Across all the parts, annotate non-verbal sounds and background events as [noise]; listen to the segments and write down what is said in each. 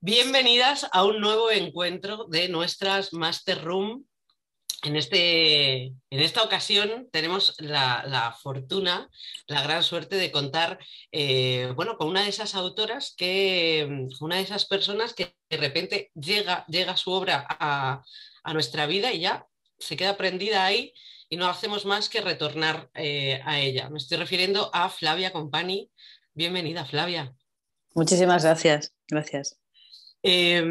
Bienvenidas a un nuevo encuentro de nuestras Master Room en, este, en esta ocasión tenemos la, fortuna, la gran suerte de contar eh, bueno, con una de esas autoras, que, una de esas personas que de repente llega, llega su obra a, nuestra vida y ya se queda prendida ahí y no hacemos más que retornar eh, a ella. Me estoy refiriendo a Flavia Compani. Bienvenida, Flavia. Muchísimas gracias. Gracias. Eh,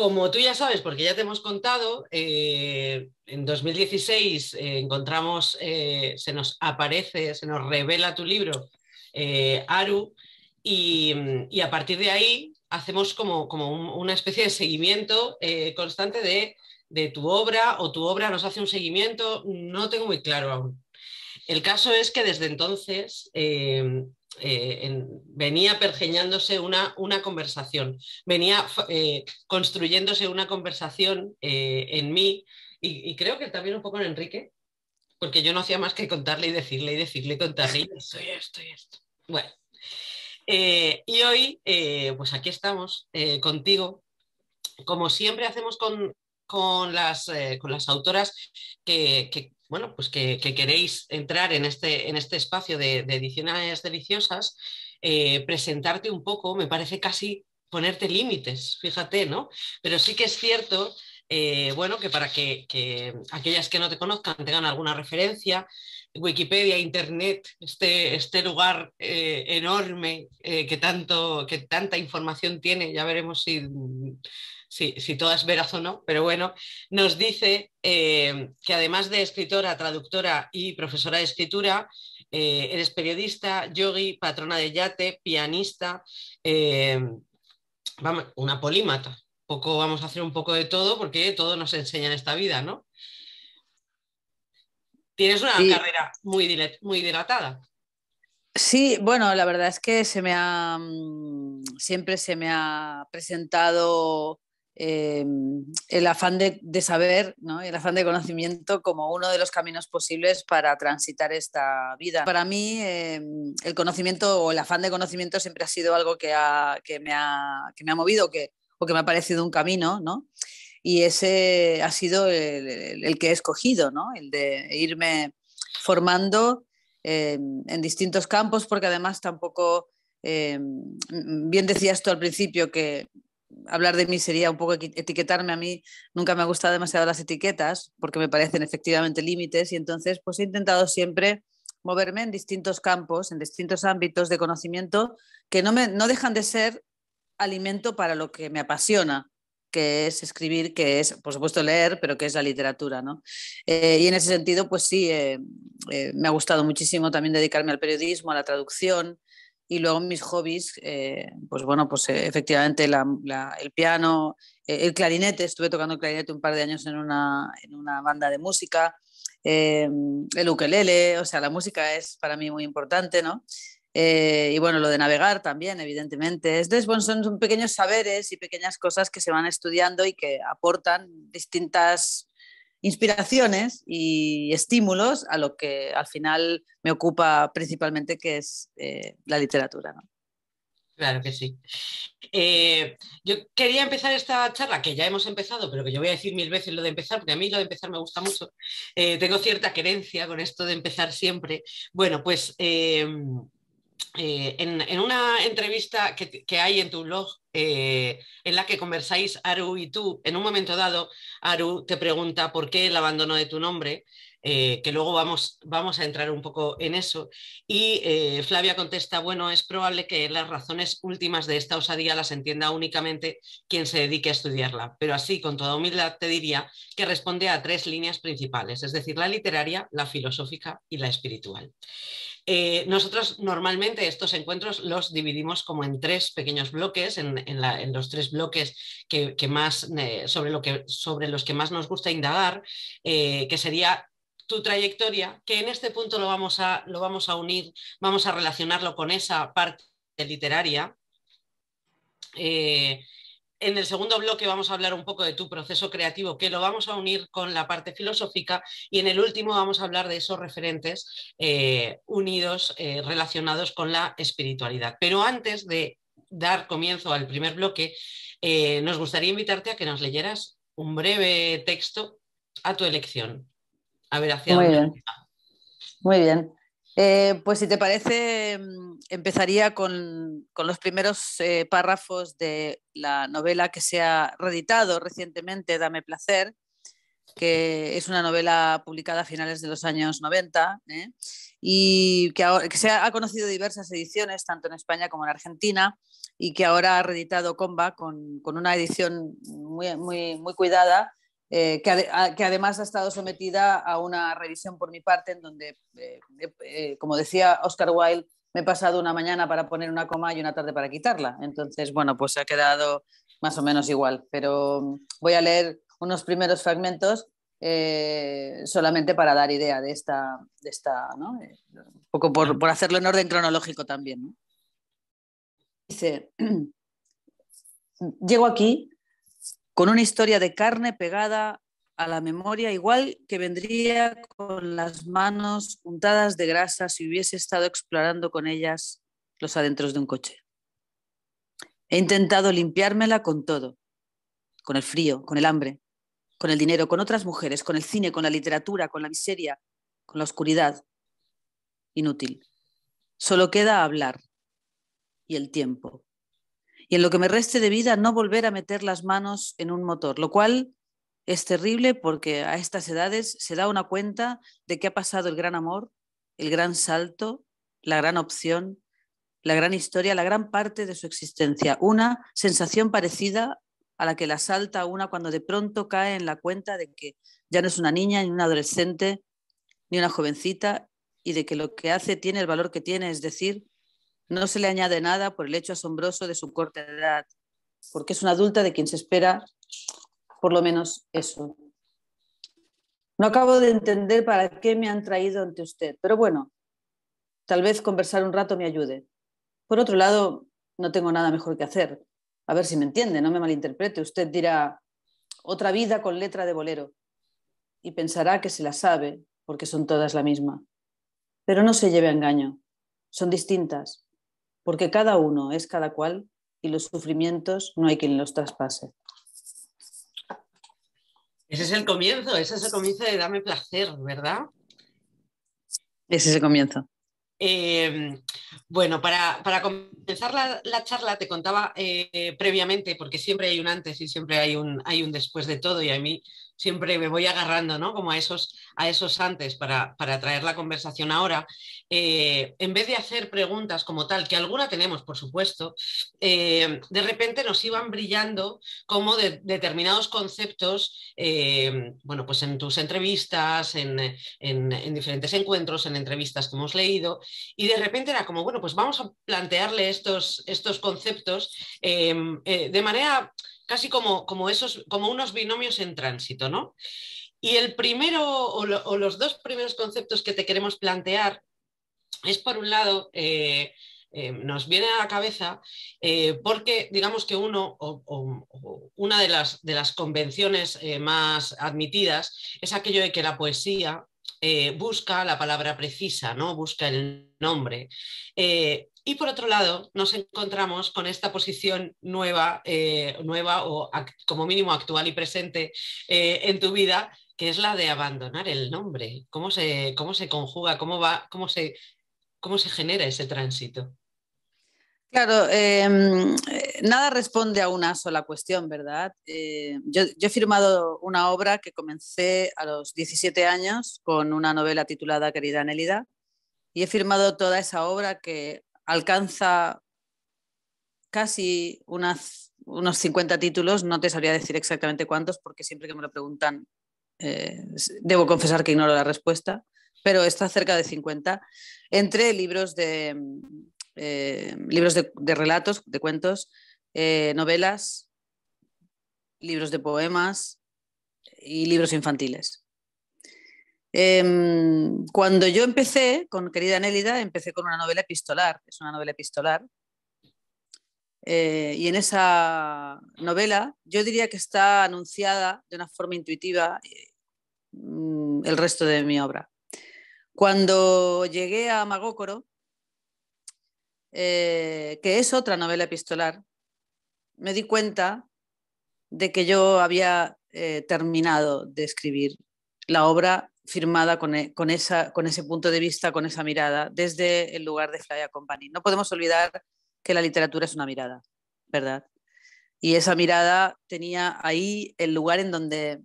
como tú ya sabes, porque ya te hemos contado, eh, en 2016 eh, encontramos, eh, se nos aparece, se nos revela tu libro, Aru, y, a partir de ahí hacemos como, una especie de seguimiento constante de, tu obra o tu obra nos hace un seguimiento, no tengo muy claro aún. El caso es que desde entonces eh, venía pergeñándose una, una conversación, venía eh, construyéndose una conversación eh, en mí y, creo que también un poco en Enrique, porque yo no hacía más que contarle y decirle y decirle y contarle y Bueno, y hoy pues aquí estamos contigo, como siempre hacemos con, con las, con las autoras que, que bueno, pues que, queréis entrar en este, en este espacio de, ediciones deliciosas, eh, presentarte un poco, me parece casi ponerte límites, fíjate, ¿no? Pero sí que es cierto, eh, bueno, que para que, aquellas que no te conozcan tengan alguna referencia, Wikipedia, Internet, este, este lugar eh, enorme que, tanto, que tanta información tiene, ya veremos si si, si toda es veraz o no, pero bueno, nos dice eh, que además de escritora, traductora y profesora de escritura, eh, eres periodista, yogi, patrona de yate, pianista, eh, una polímata. Poco, vamos a hacer un poco de todo porque todo nos enseña en esta vida, ¿no? Tienes una carrera muy, muy dilatada. Sí, bueno, la verdad es que se me ha mm, siempre se me ha presentado Em, el afán de, saber ¿no? el afán de conocimiento como uno de los caminos posibles para transitar esta vida. Para mí, em, el conocimiento o el afán de conocimiento siempre ha sido algo que, me, ha, me, ha, movido que, o que me ha parecido un camino, ¿no? Y ese ha sido el, que he escogido, ¿no? El de irme formando em, en distintos campos, porque además tampoco, bien decías tú al principio que hablar de mí sería un poco etiquetarme a mí. Nunca me ha gustado demasiado las etiquetas porque me parecen efectivamente límites y entonces pues he intentado siempre moverme en distintos campos, en distintos ámbitos de conocimiento que no, me, no dejan de ser alimento para lo que me apasiona, que es escribir, que es, por supuesto, leer, pero que es la literatura. ¿no? Eh, y en ese sentido, pues sí, eh, eh, me ha gustado muchísimo también dedicarme al periodismo, a la traducción, y luego mis hobbies, eh, pues bueno, pues eh, efectivamente el piano, eh, el clarinete, estuve tocando clarinete un par de años en una, en una banda de música, el ukelele, o sea, la música es para mí muy importante, ¿no? y bueno, lo de navegar también, evidentemente. Entonces, bueno, son pequeños saberes y pequeñas cosas que se van estudiando y que aportan distintas inspiraciones y estímulos a lo que al final me ocupa principalmente, que es eh, la literatura. Claro que sí. Eh, yo quería empezar esta charla, que ya hemos empezado, pero que yo voy a decir mil veces lo de empezar, porque a mí lo de empezar me gusta mucho. Eh, tengo cierta querencia con esto de empezar siempre. Bueno, pues eh, en, una entrevista que, hay en tu blog, eh, en la que conversáis Aru y tú, en un momento dado, Aru te pregunta por qué el abandono de tu nombre eh, que luego vamos, vamos a entrar un poco en eso. Y eh, Flavia contesta, bueno, es probable que las razones últimas de esta osadía las entienda únicamente quien se dedique a estudiarla, pero así, con toda humildad, te diría que responde a tres líneas principales, es decir, la literaria, la filosófica y la espiritual. Eh, nosotros normalmente estos encuentros los dividimos como en tres pequeños bloques, en, los tres bloques que, más, sobre, lo que, sobre los que más nos gusta indagar, que sería tu trayectoria, que en este punto lo vamos a, lo vamos a unir, vamos a relacionarlo con esa parte literaria. Eh, en el segundo bloque vamos a hablar un poco de tu proceso creativo, que lo vamos a unir con la parte filosófica, y en el último vamos a hablar de esos referentes eh, unidos, eh, relacionados con la espiritualidad. Pero antes de dar comienzo al primer bloque, nos gustaría invitarte a que nos leyeras un breve texto a tu elección. Muy Bien. Eh, pues si te parece, mm, empezaría con, los primeros eh, párrafos de la novela que se ha reeditado recientemente, Dame Placer, que es una novela publicada a finales de los años 90 ¿eh? y que, se ha, conocido diversas ediciones, tanto en España como en Argentina, y que ahora ha reeditado Comba con, una edición muy, muy, muy cuidada eh, que, además ha estado sometida a una revisión por mi parte, en donde, eh, eh, como decía Oscar Wilde, me he pasado una mañana para poner una coma y una tarde para quitarla. Entonces, bueno, pues se ha quedado más o menos igual. Pero voy a leer unos primeros fragmentos solamente para dar idea de esta, esta poco por, hacerlo en orden cronológico también. Dice, [clears throat] llego aquí con una historia de carne pegada a la memoria, igual que vendría con las manos untadas de grasa si hubiese estado explorando con ellas los adentros de un coche. He intentado limpiármela con todo, con el frío, con el hambre, con el dinero, con otras mujeres, con el cine, con la literatura, con la miseria, con la oscuridad. Inútil. Solo queda hablar y el tiempo y en lo que me reste de vida no volver a meter las manos en un motor, lo cual es terrible porque a estas edades se da una cuenta de que ha pasado el gran amor, el gran salto, la gran opción, la gran historia, la gran parte de su existencia. Una sensación parecida a la que la salta una cuando de pronto cae en la cuenta de que ya no es una niña, ni una adolescente, ni una jovencita, y de que lo que hace tiene el valor que tiene, es decir, no se le añade nada por el hecho asombroso de su corta edad, porque es una adulta de quien se espera por lo menos eso. No acabo de entender para qué me han traído ante usted, pero bueno, tal vez conversar un rato me ayude. Por otro lado, no tengo nada mejor que hacer. A ver si me entiende, no me malinterprete. Usted dirá otra vida con letra de bolero y pensará que se la sabe porque son todas la misma. Pero no se lleve a engaño, son distintas porque cada uno es cada cual y los sufrimientos no hay quien los traspase. Ese es el comienzo, ese es el comienzo de Dame Placer, ¿verdad? Ese es el comienzo. Eh, bueno, para, comenzar la, charla te contaba eh, previamente, porque siempre hay un antes y siempre hay un, hay un después de todo, y a mí siempre me voy agarrando, ¿no? Como a esos, a esos antes para, para traer la conversación ahora. Eh, en vez de hacer preguntas como tal, que alguna tenemos, por supuesto, eh, de repente nos iban brillando como de, determinados conceptos, eh, bueno, pues en tus entrevistas, en, en, diferentes encuentros, en entrevistas que hemos leído, y de repente era como, bueno, pues vamos a plantearle estos, estos conceptos de manera casi como, como, esos, como unos binomios en tránsito, ¿no? Y el primero o, los dos primeros conceptos que te queremos plantear es, por un lado, eh, eh, nos viene a la cabeza eh, porque digamos que uno o, una de las, de las convenciones más admitidas es aquello de que la poesía eh, busca la palabra precisa, ¿no? busca el nombre. Eh, y por otro lado, nos encontramos con esta posición nueva, eh, nueva o como mínimo actual y presente en tu vida, que es la de abandonar el nombre. ¿Cómo se, conjuga? ¿Cómo, va, ¿Cómo se genera ese tránsito? Claro, em, eh, nada responde a una sola cuestión, ¿verdad? Eh, yo, he firmado una obra que comencé a los 17 años con una novela titulada Querida Nélida y he firmado toda esa obra que alcanza casi unos 50 títulos, no te sabría decir exactamente cuántos porque siempre que me lo preguntan eh, debo confesar que ignoro la respuesta, pero está cerca de 50, entre libros de eh, libros de, relatos, de cuentos, eh, novelas, libros de poemas y libros infantiles. Em, cuando yo empecé con Querida Nélida, empecé con una novela epistolar, es una novela epistolar. Eh, y en esa novela yo diría que está anunciada de una forma intuitiva mm, el resto de mi obra. Cuando llegué a Magócoro, eh, que es otra novela epistolar, me di cuenta de que yo había eh, terminado de escribir la obra firmada con, e, con ese punto de vista, con esa mirada, desde el lugar de Flavia Company. No podemos olvidar que la literatura es una mirada, ¿verdad? Y esa mirada tenía ahí el lugar en donde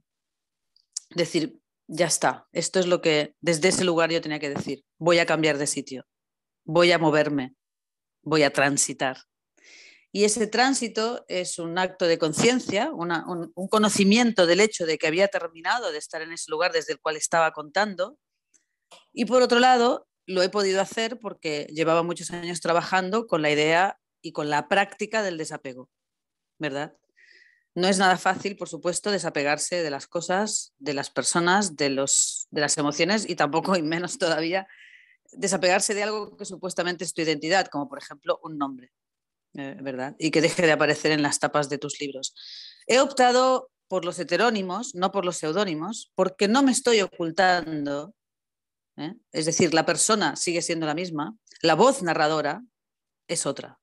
decir, ya está, esto es lo que desde ese lugar yo tenía que decir, voy a cambiar de sitio, voy a moverme, voy a transitar. Y ese tránsito es un acto de conciencia, un, conocimiento del hecho de que había terminado de estar en ese lugar desde el cual estaba contando. Y por otro lado, lo he podido hacer porque llevaba muchos años trabajando con la idea y con la práctica del desapego, ¿verdad? No es nada fácil, por supuesto, desapegarse de las cosas, de las personas, de, de las emociones y tampoco, y menos todavía, desapegarse de algo que supuestamente es tu identidad, como por ejemplo un nombre, eh, ¿verdad? Y que deje de aparecer en las tapas de tus libros. He optado por los heterónimos, no por los seudónimos, porque no me estoy ocultando. ¿eh? Es decir, la persona sigue siendo la misma, la voz narradora es otra.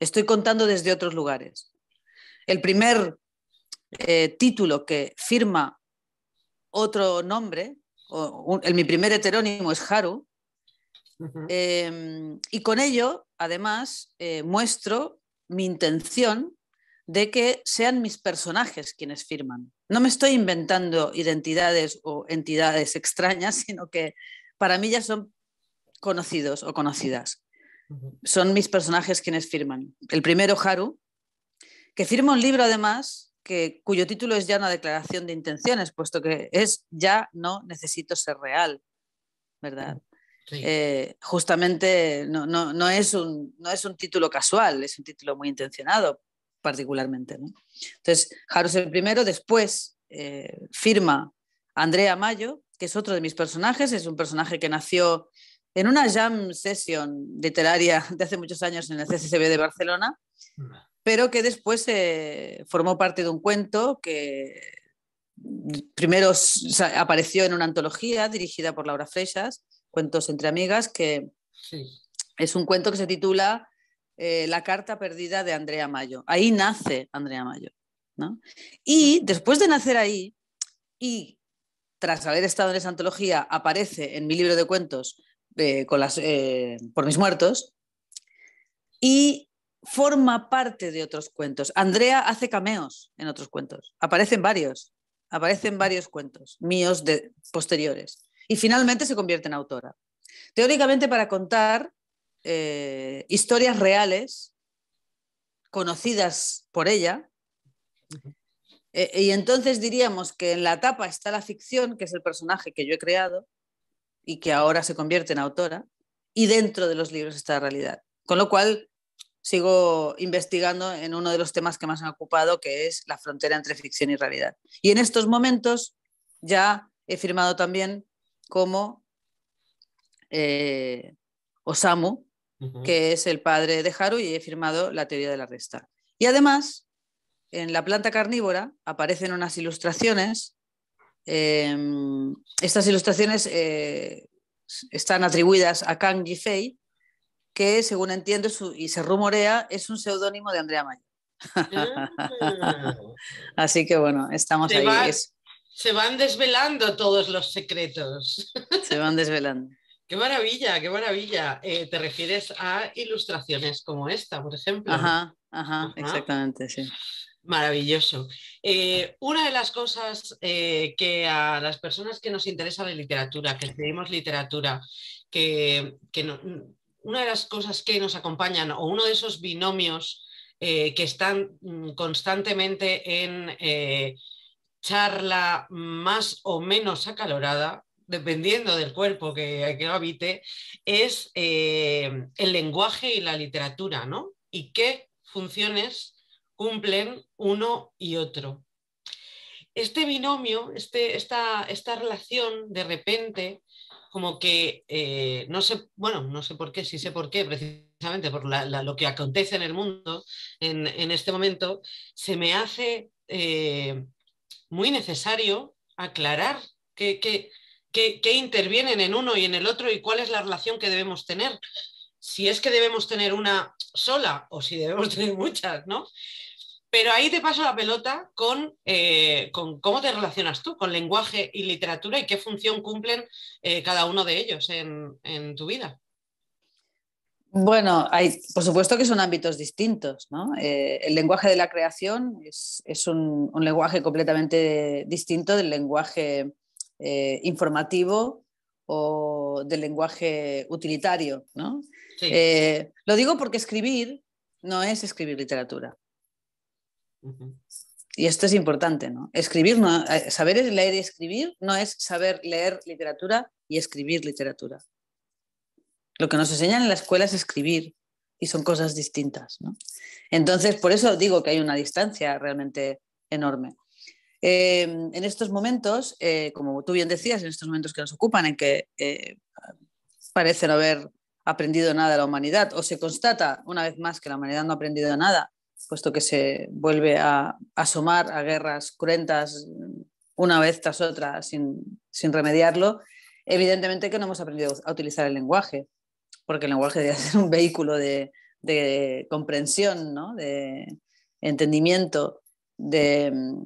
Estoy contando desde otros lugares. El primer eh, título que firma otro nombre, el, mi primer heterónimo es Haru, Em, y con ello, además, eh, muestro mi intención de que sean mis personajes quienes firman. No me estoy inventando identidades o entidades extrañas, [laughs] sino que para mí ya son conocidos o conocidas. Son mis personajes quienes firman. El primero, Haru, que firma un libro además que, cuyo título es ya una declaración de intenciones, puesto que es ya no necesito ser real, ¿verdad? Eh, justamente no, es un, no es un título casual, es un título muy intencionado particularmente. Entonces, Haros el primero, después eh, firma Andrea Mayo, que es otro de mis personajes, es un personaje que nació en una jam session literaria [laughs] de hace muchos años en el CCCB de Barcelona, pero que después eh, formó parte de un cuento que primero apareció en una antología dirigida por Laura Frechas Cuentos entre Amigas, que es un cuento que se titula eh, La carta perdida de Andrea Mayo. Ahí nace Andrea Mayo. Y después de nacer ahí, y tras haber estado en esa antología, aparece en mi libro de cuentos eh, con las, eh, por mis muertos y forma parte de otros cuentos. Andrea hace cameos en otros cuentos. Aparecen varios, aparecen varios cuentos míos de posteriores y finalmente se convierte en autora. Teóricamente para contar eh, historias reales conocidas por ella. Eh, y entonces diríamos que en la tapa está la ficción, que es el personaje que yo he creado y que ahora se convierte en autora, y dentro de los libros está la realidad. Con lo cual, sigo investigando en uno de los temas que más me ha ocupado, que es la frontera entre ficción y realidad. Y en estos momentos ya he firmado también como eh, Osamu, que es el padre de Haru, y he firmado la teoría de la resta. Y además, en la planta carnívora aparecen unas ilustraciones. Em, estas ilustraciones eh, están atribuidas a Kang Ji-Fei, que según entiendo y se rumorea es un seudónimo de Andrea Mayo. Mm. [laughs] Así que bueno, estamos ahí. Se van desvelando todos los secretos. Se van desvelando. [laughs] Qué maravilla, qué maravilla. Eh, te refieres a ilustraciones como esta, por ejemplo. Ajá, ajá, exactamente, sí. Maravilloso. Eh, una de las cosas eh, que a las personas que nos interesa la literatura, que escribimos literatura, que, una de las cosas que nos acompañan o uno de esos binomios que están mm, constantemente en charla más o menos acalorada, dependiendo del cuerpo que, que habite, es eh, el lenguaje y la literatura, ¿no? Y qué funciones cumplen uno y otro. Este binomio, este, esta, esta relación, de repente, como que eh, no sé, bueno, no sé por qué, sí sé por qué, precisamente por lo que acontece en el mundo en, este momento, se me hace eh, muy necesario aclarar qué, intervienen en uno y en el otro y cuál es la relación que debemos tener. Si es que debemos tener una sola o si debemos [laughs] tener muchas, ¿no? Pero ahí te paso la pelota eh, con, cómo te relacionas tú con lenguaje y literatura y qué función cumplen eh, cada uno de ellos en, en tu vida. Bueno, hay, por supuesto que son ámbitos distintos. ¿no? Eh, el lenguaje de la creación es, un, lenguaje completamente distinto del lenguaje eh, informativo o del lenguaje utilitario. ¿no? Eh, lo digo porque escribir no es escribir literatura. Y esto es importante, ¿no? Escribir saber leer y escribir no es saber leer literatura y escribir literatura. Lo que nos enseñan en la escuela es escribir y son cosas distintas. Entonces, por eso digo que hay una distancia realmente enorme. Eh, en estos momentos, eh, como tú bien decías, en estos momentos que nos ocupan, en que eh, parece no haber aprendido nada la humanidad, o se constata una vez más que la humanidad no ha aprendido nada, puesto que se vuelve a asomar a guerras cruentas una vez tras otra sin remediarlo, evidentemente que no hemos aprendido a utilizar el lenguaje porque el lenguaje debe ser un vehículo de, comprensión, de entendimiento, de mm,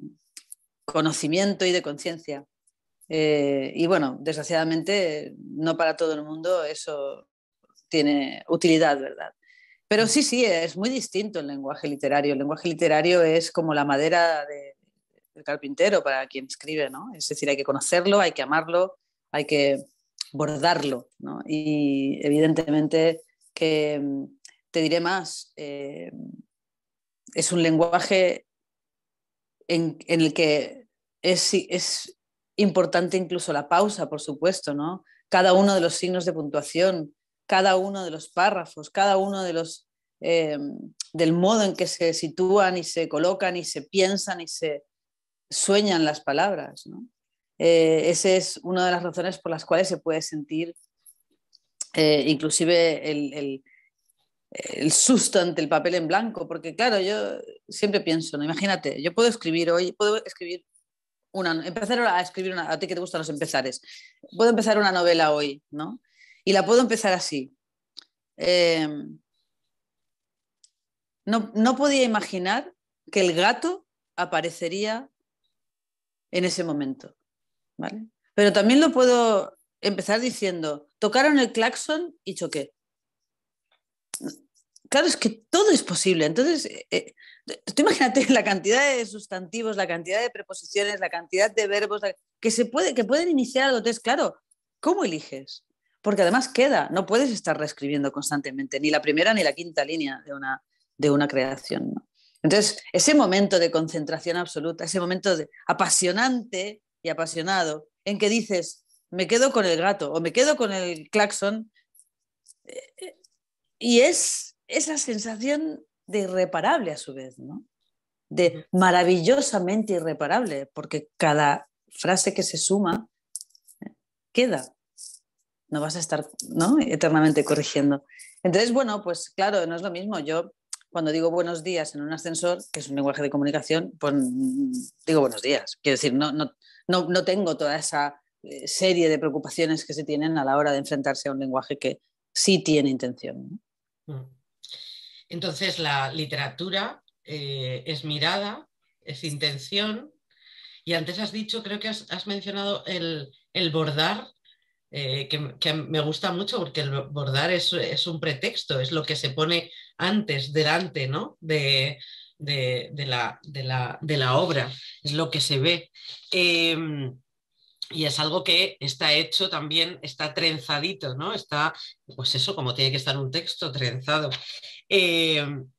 conocimiento y de conciencia. Eh, y bueno, desgraciadamente, no para todo el mundo eso tiene utilidad, ¿verdad? Pero sí, sí, es muy distinto el lenguaje literario. El lenguaje literario es como la madera del carpintero para quien escribe, ¿no? Es decir, hay que conocerlo, hay que amarlo, hay que bordarlo. ¿no? Y evidentemente que mm, te diré más, eh, es un lenguaje en, el que es, importante incluso la pausa, por supuesto, ¿no? cada uno de los signos de puntuación, cada uno de los párrafos, cada uno de los... Eh, del modo en que se sitúan y se colocan y se piensan y se sueñan las palabras. ¿no? Eh, esa es una de las razones por las cuales se puede sentir eh, inclusive el, el, susto ante el papel en blanco, porque claro, yo siempre pienso, imagínate, yo puedo escribir hoy, puedo escribir una, empezar a escribir una, a ti que te gustan los empezares, puedo empezar una novela hoy, ¿no? Y la puedo empezar así. Eh, no podía imaginar que el gato aparecería en ese momento. Pero también lo puedo empezar diciendo, tocaron el claxon y choqué. Claro, es que todo es posible. Entonces, eh, eh, imagínate la cantidad de sustantivos, la cantidad de preposiciones, la cantidad de verbos que, se puede, que pueden iniciar algo. Entonces, claro, ¿cómo eliges? Porque además queda, no puedes estar reescribiendo constantemente ni la primera ni la quinta línea de una, de una creación. Entonces, ese momento de concentración absoluta, ese momento de, apasionante apasionado en que dices, me quedo con el gato o me quedo con el claxon. Eh, y es esa sensación de irreparable a su vez, ¿no? De maravillosamente irreparable, porque cada frase que se suma eh, queda. No vas a estar ¿no? eternamente corrigiendo. Entonces, bueno, pues claro, no es lo mismo. Yo cuando digo buenos días en un ascensor, que es un lenguaje de comunicación, pues mm, digo buenos días. Quiero decir, no, no, no, tengo toda esa eh, serie de preocupaciones que se tienen a la hora de enfrentarse a un lenguaje que sí tiene intención. Mm. Entonces la literatura eh, es mirada, es intención, y antes has dicho, creo que has, mencionado el, bordar, eh, que, me gusta mucho porque el bordar es, es, un pretexto, es lo que se pone antes, delante, ¿no? De, de, la, obra, es lo que se ve. Em, y es algo que está hecho también, está trenzadito, ¿no? Está, pues eso, como tiene que estar un texto trenzado. Em,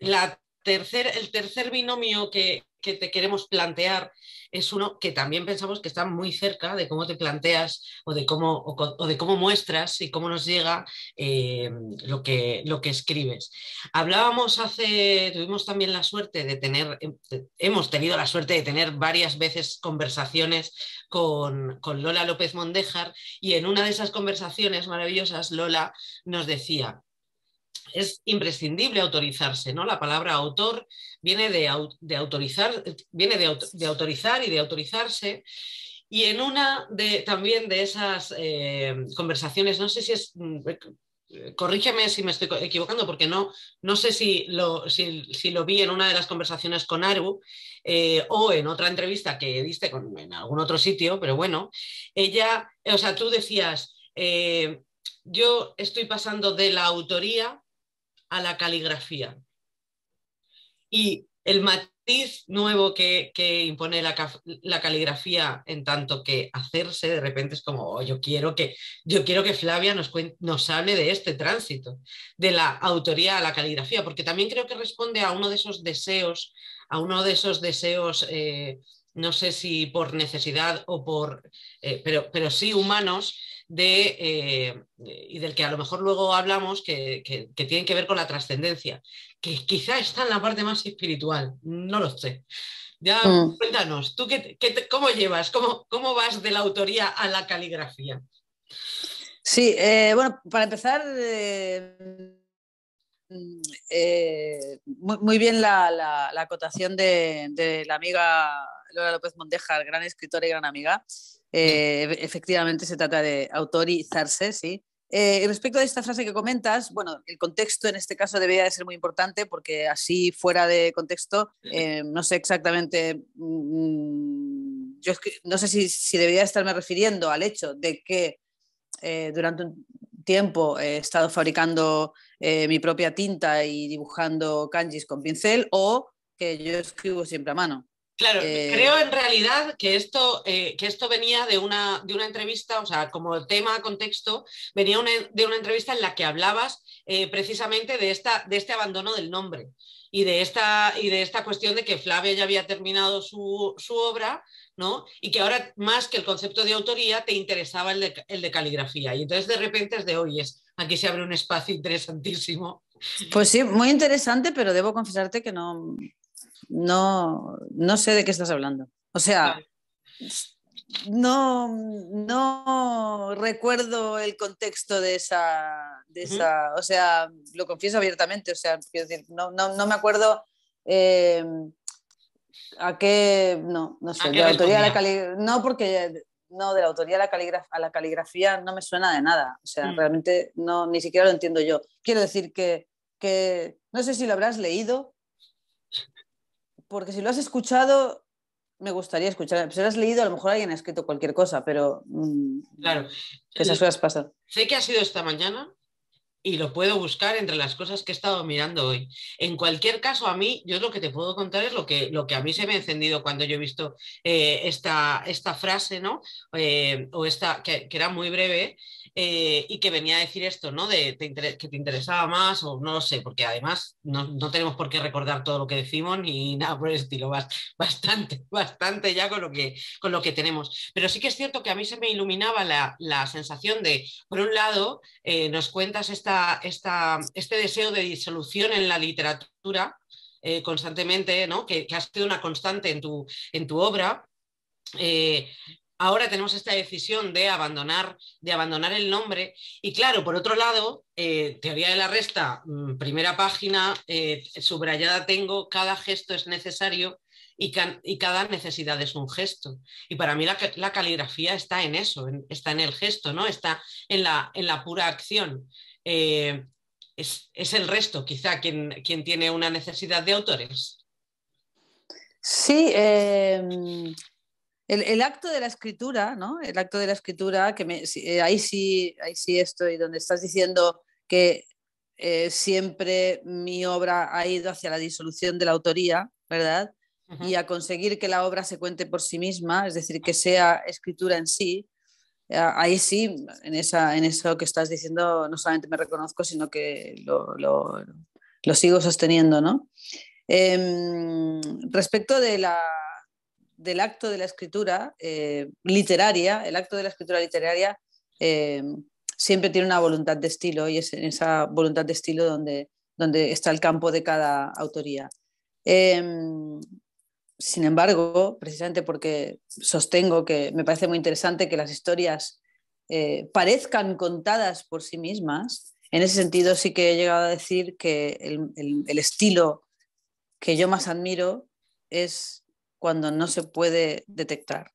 la el tercer binomio que, que te queremos plantear es uno que también pensamos que está muy cerca de cómo te planteas o de cómo, o, de cómo muestras y cómo nos llega eh, lo, que, lo que escribes. Hablábamos hace, tuvimos también la suerte de tener, eh, hemos tenido la suerte de tener varias veces conversaciones con, con Lola López Mondejar y en una de esas conversaciones maravillosas Lola nos decía, es imprescindible autorizarse, ¿no? La palabra autor viene de, autorizar, viene de, autorizar y de autorizarse. Y en una de, también de esas eh, conversaciones, no sé si es, mm, eh, corrígeme si me estoy equivocando, porque no, no sé si lo, si, lo vi en una de las conversaciones con Aru eh, o en otra entrevista que diste en algún otro sitio, pero bueno, ella, o sea, tú decías, yo estoy pasando de la autoría a la caligrafía. Y el matiz nuevo que, impone la, caligrafía en tanto que hacerse, de repente es como, oh, yo, quiero que, yo quiero que Flavia nos, nos hable de este tránsito, de la autoría a la caligrafía, porque también creo que responde a uno de esos deseos, a uno de esos deseos, eh, no sé si por necesidad o por, eh, pero, pero sí humanos, eh, eh, y del que a lo mejor luego hablamos, que, que, que tienen que ver con la trascendencia, que quizá está en la parte más espiritual, no lo sé. Ya, mm. cuéntanos, ¿tú cómo llevas, cómo, cómo vas de la autoría a la caligrafía? Sí, eh, bueno, para empezar, mm, muy, bien la, acotación de, la amiga Laura López Monteja gran escritora y gran amiga, eh, e-, efectivamente, se trata de autorizarse, sí. Eh, respecto a esta frase que comentas, bueno, el contexto en este caso debería de ser muy importante porque así fuera de contexto, eh, no sé exactamente, mm, mm, yo no sé si, si, debería estarme refiriendo al hecho de que durante un tiempo he estado fabricando mi propia tinta y dibujando kanjis con pincel o que yo escribo siempre a mano. Claro, eh, creo en realidad que esto, eh, que esto venía de una, de una entrevista, o sea, como tema, contexto, venía de una entrevista en la que hablabas eh, precisamente de, esta, de este abandono del nombre y de esta, y de esta cuestión de que Flavia ya había terminado su, obra, ¿no? Y que ahora más que el concepto de autoría te interesaba el de, caligrafía. Y entonces de repente es de hoy, es, aquí se abre un espacio interesantísimo pues sí, muy interesante, pero debo confesarte que no, no, sé de qué estás hablando. O sea, no, no recuerdo el contexto de esa, o sea, lo confieso abiertamente, o sea, quiero decir, no, me acuerdo. Eh, a qué no no sé de la autoría de la caligrafía no porque no de la autoría la a la caligrafía no me suena de nada o sea mm. realmente no ni siquiera lo entiendo yo quiero decir que que no sé si lo habrás leído, porque si lo has escuchado, me gustaría escuchar. Si lo has leído, a lo mejor alguien ha escrito cualquier cosa, pero. Mm, claro. Que esas cosas pasado Sé que ha sido esta mañana, y lo puedo buscar entre las cosas que he estado mirando hoy. En cualquier caso, a mí, yo lo que te puedo contar es lo que, lo que a mí se me ha encendido cuando yo he visto eh, esta, esta frase, ¿no? Eh, o esta, que, era muy breve eh, y que venía a decir esto, ¿no? De, que te interesaba más o no lo sé, porque además no, tenemos por qué recordar todo lo que decimos ni [laughs] nada por el estilo, bastante, bastante ya con lo que, con lo que tenemos. Pero sí que es cierto que a mí se me iluminaba la sensación de, por un lado, nos cuentas esta este deseo de disolución en la literatura eh, constantemente, que, que, ha sido una constante en tu, en tu obra. Eh, ahora tenemos esta decisión de abandonar, de abandonar el nombre. Y claro, por otro lado, eh, teoría de la resta, mm, primera página, subrayada tengo, cada gesto es necesario y, cada necesidad es un gesto. Y para mí la, caligrafía está en eso, está en el gesto, ¿no? está en la, en la pura acción. Eh, es, el resto, quizá, quien, tiene una necesidad de autores. Sí, em, el, acto de la escritura, ¿no? El acto de la escritura, que me, eh, ahí, sí, ahí sí estoy, donde estás diciendo que eh, siempre mi obra ha ido hacia la disolución de la autoría, ¿verdad? Y a conseguir que la obra se cuente por sí misma, es decir, que sea escritura en sí, ahí sí, en, esa, en eso que estás diciendo, no solamente me reconozco, sino que lo, sigo sosteniendo, ¿no? Em, respecto de la, del acto de la escritura eh, literaria, el acto de la escritura literaria em, siempre tiene una voluntad de estilo y es en esa voluntad de estilo donde, donde está el campo de cada autoría. Em, sin embargo, precisamente porque sostengo que me parece muy interesante que las historias eh, parezcan contadas por sí mismas, en ese sentido sí que he llegado a decir que el, estilo que yo más admiro es cuando no se puede detectar.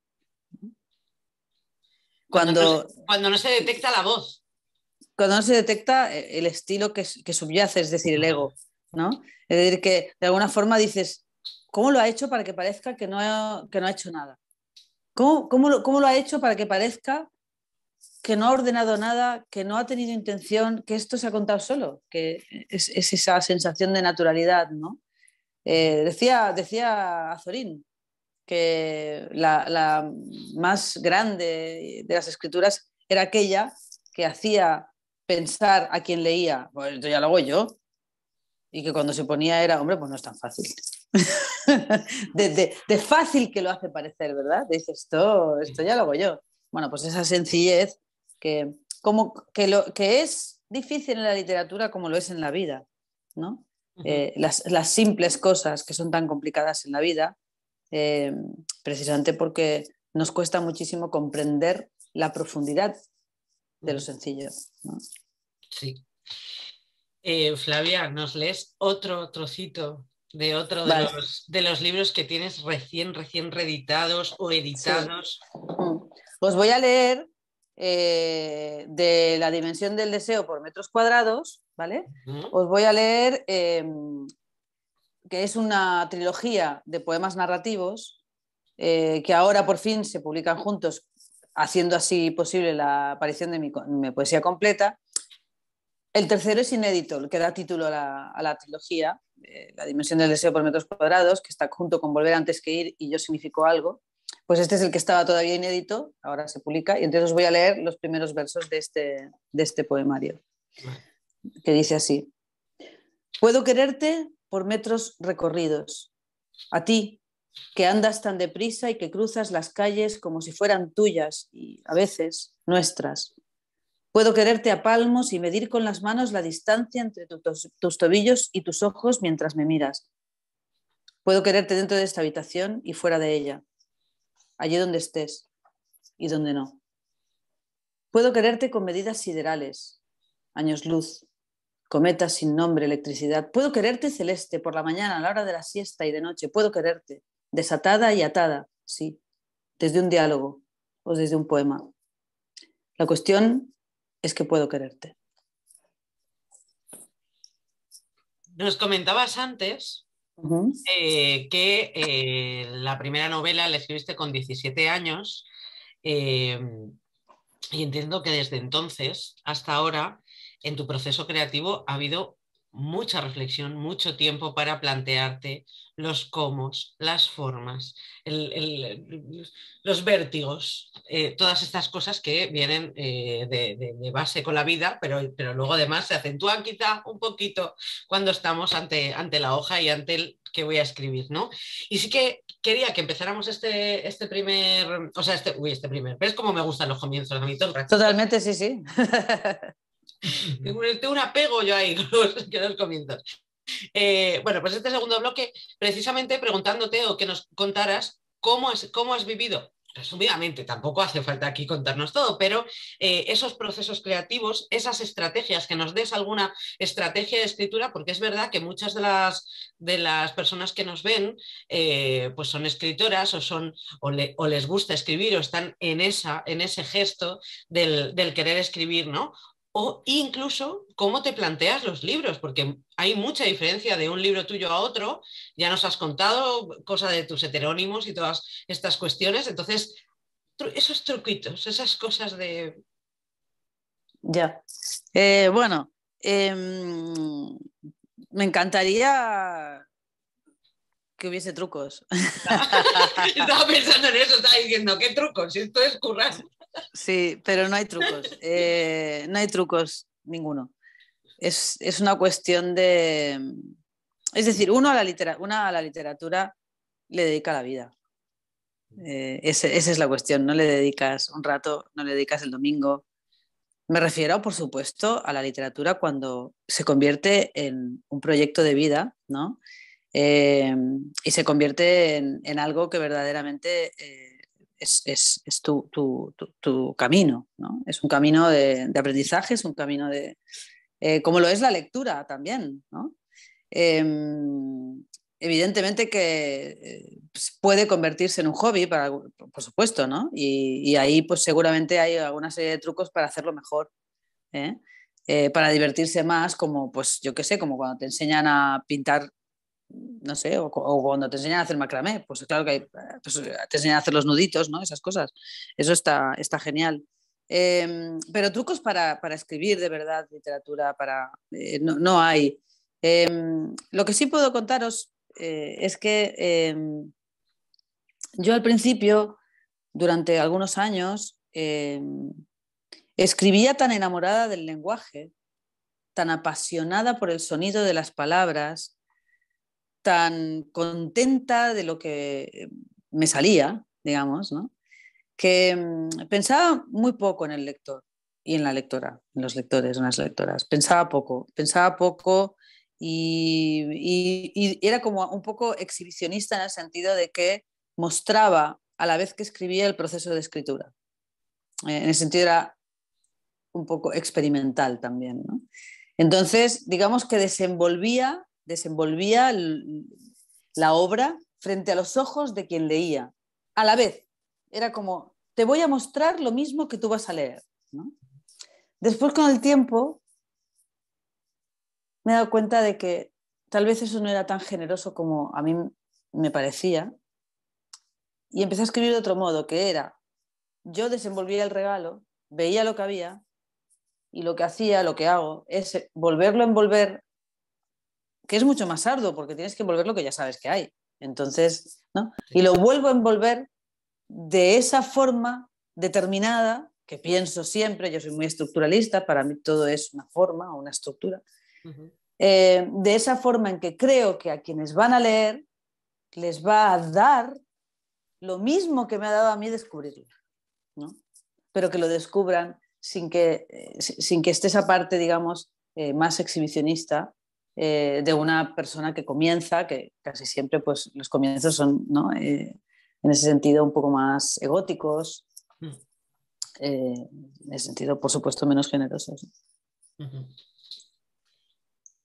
Cuando, no, se detecta la voz. Cuando no se detecta el estilo que, que subyace, es decir, el ego, ¿no? Es decir, que de alguna forma dices, ¿Cómo lo ha hecho para que parezca que no ha, que no ha hecho nada? ¿Cómo, lo, ha hecho para que parezca que no ha ordenado nada, que no ha tenido intención, que esto se ha contado solo, que es, esa sensación de naturalidad, ¿no? Eh, decía, decía Azorín que la, más grande de las escrituras era aquella que hacía pensar a quien leía, pues ya lo hago yo, y que cuando se ponía era, hombre, pues no es tan fácil. [laughs] de, fácil que lo hace parecer, ¿verdad? Dice, esto, esto ya lo hago yo. Bueno, pues esa sencillez que, como, que, lo, que es difícil en la literatura como lo es en la vida, ¿no? Eh, las, las, simples cosas que son tan complicadas en la vida, eh, precisamente porque nos cuesta muchísimo comprender la profundidad de lo sencillo. ¿no? Sí. Eh, Flavia, ¿nos lees otro trocito de otro de, los, libros que tienes recién, recién reeditados o editados. Os mm. pues voy a leer eh, de la dimensión del deseo por metros cuadrados, ¿vale? Os voy a leer em, que es una trilogía de poemas narrativos eh, que ahora por fin se publican juntos, haciendo así posible la aparición de mi, poesía completa. El tercero es inédito, el que da título a la trilogía, eh, la dimensión del deseo por metros cuadrados, que está junto con Volver antes que ir y yo significó algo, pues este es el que estaba todavía inédito, ahora se publica, y entonces os voy a leer los primeros versos de este, de este poemario, que dice así, puedo quererte por metros recorridos, a ti, que andas tan deprisa y que cruzas las calles como si fueran tuyas y a veces nuestras, Puedo quererte a palmos y medir con las manos la distancia entre tus, tobillos y tus ojos mientras me miras. Puedo quererte dentro de esta habitación y fuera de ella, allí donde estés y donde no. Puedo quererte con medidas siderales, años luz, cometas sin nombre, electricidad. Puedo quererte celeste por la mañana, a la hora de la siesta y de noche. Puedo quererte desatada y atada, sí, desde un diálogo o desde un poema. La cuestión es que puedo quererte. Nos comentabas antes eh, que eh, la primera novela la escribiste con 17 años eh, y entiendo que desde entonces hasta ahora en tu proceso creativo ha habido mucha reflexión, mucho tiempo para plantearte los cómo, las formas, los vértigos, eh, todas estas cosas que vienen eh, de, base con la vida, pero, pero, luego además se acentúan quizá un poquito cuando estamos ante, ante la hoja y ante el que voy a escribir, ¿no? Y sí que quería que empezáramos este, este primer, o sea, este, uy, este primer, pero es como me gustan los comienzos a mí Totalmente, sí, sí. [laughs] [laughs] Tengo un apego yo ahí que [laughs] los, eh, bueno, pues este segundo bloque, precisamente preguntándote o que nos contaras cómo has, cómo has vivido, resumidamente, tampoco hace falta aquí contarnos todo, pero eh, esos procesos creativos, esas estrategias, que nos des alguna estrategia de escritura, porque es verdad que muchas de las, de las personas que nos ven eh, pues son escritoras o, son, o, les gusta escribir o están en, esa, en ese gesto del, del querer escribir, ¿no? o incluso cómo te planteas los libros, porque hay mucha diferencia de un libro tuyo a otro, ya nos has contado cosa de tus heterónimos y todas estas cuestiones, entonces esos truquitos, esas cosas de... Ya, eh, bueno, em, me encantaría que hubiese trucos. [laughs] Estaba pensando en eso, estaba diciendo, ¿qué trucos? Esto es currar. Sí, pero no hay trucos. Eh, no hay trucos ninguno. Es, una cuestión de... Es decir, uno a la, a la literatura le dedica la vida. Eh, esa es la cuestión. No le dedicas un rato, no le dedicas el domingo. Me refiero, por supuesto, a la literatura cuando se convierte en un proyecto de vida, ¿no? Eh, y se convierte en, en algo que verdaderamente es, tu, camino, ¿no? Es un camino de, aprendizaje, es un camino de... Eh, como lo es la lectura también, ¿no? Em, evidentemente que eh, pues, puede convertirse en un hobby, para, por supuesto, ¿no? Y, ahí pues seguramente hay alguna serie de trucos para hacerlo mejor, ¿eh? para divertirse más, como pues yo qué sé, como cuando te enseñan a pintar no sé, o, cuando te enseñan a hacer macramé, pues claro que pues, eh, te enseñan a hacer los nuditos, ¿no? Esas cosas. Eso está, está genial. Em, pero trucos para, escribir de verdad literatura, para, eh, no, hay. Em, lo que sí puedo contaros eh, es que em, yo al principio, durante algunos años, escribía tan enamorada del lenguaje, tan apasionada por el sonido de las palabras, tan contenta de lo que me salía, digamos, que mm, pensaba muy poco en el lector y en la lectora, en los lectores, en las lectoras. Pensaba poco, pensaba poco y, era como un poco exhibicionista en el sentido de que mostraba a la vez que escribía el proceso de escritura. Eh, en el sentido era un poco experimental también. Entonces, digamos que desenvolvía desenvolvía la obra frente a los ojos de quien leía. A la vez, era como, te voy a mostrar lo mismo que tú vas a leer. Después, con el tiempo, me he dado cuenta de que tal vez eso no era tan generoso como a mí me parecía. Y empecé a escribir de otro modo, que era, yo desenvolvía el regalo, veía lo que había y lo que hacía, lo que hago, es volverlo a envolver que es mucho más arduo porque tienes que envolver lo que ya sabes que hay. Entonces, ¿no? Y lo vuelvo a envolver de esa forma determinada que pienso siempre, yo soy muy estructuralista, para mí todo es una forma o una estructura, eh, de esa forma en que creo que a quienes van a leer les va a dar lo mismo que me ha dado a mí descubrirlo, pero que lo descubran sin que, eh, sin que esté esa parte, digamos, eh, más exhibicionista eh, de una persona que comienza, que casi siempre pues, los comienzos son eh, en ese sentido un poco más egóticos, mm. eh, en ese sentido por supuesto menos generosos.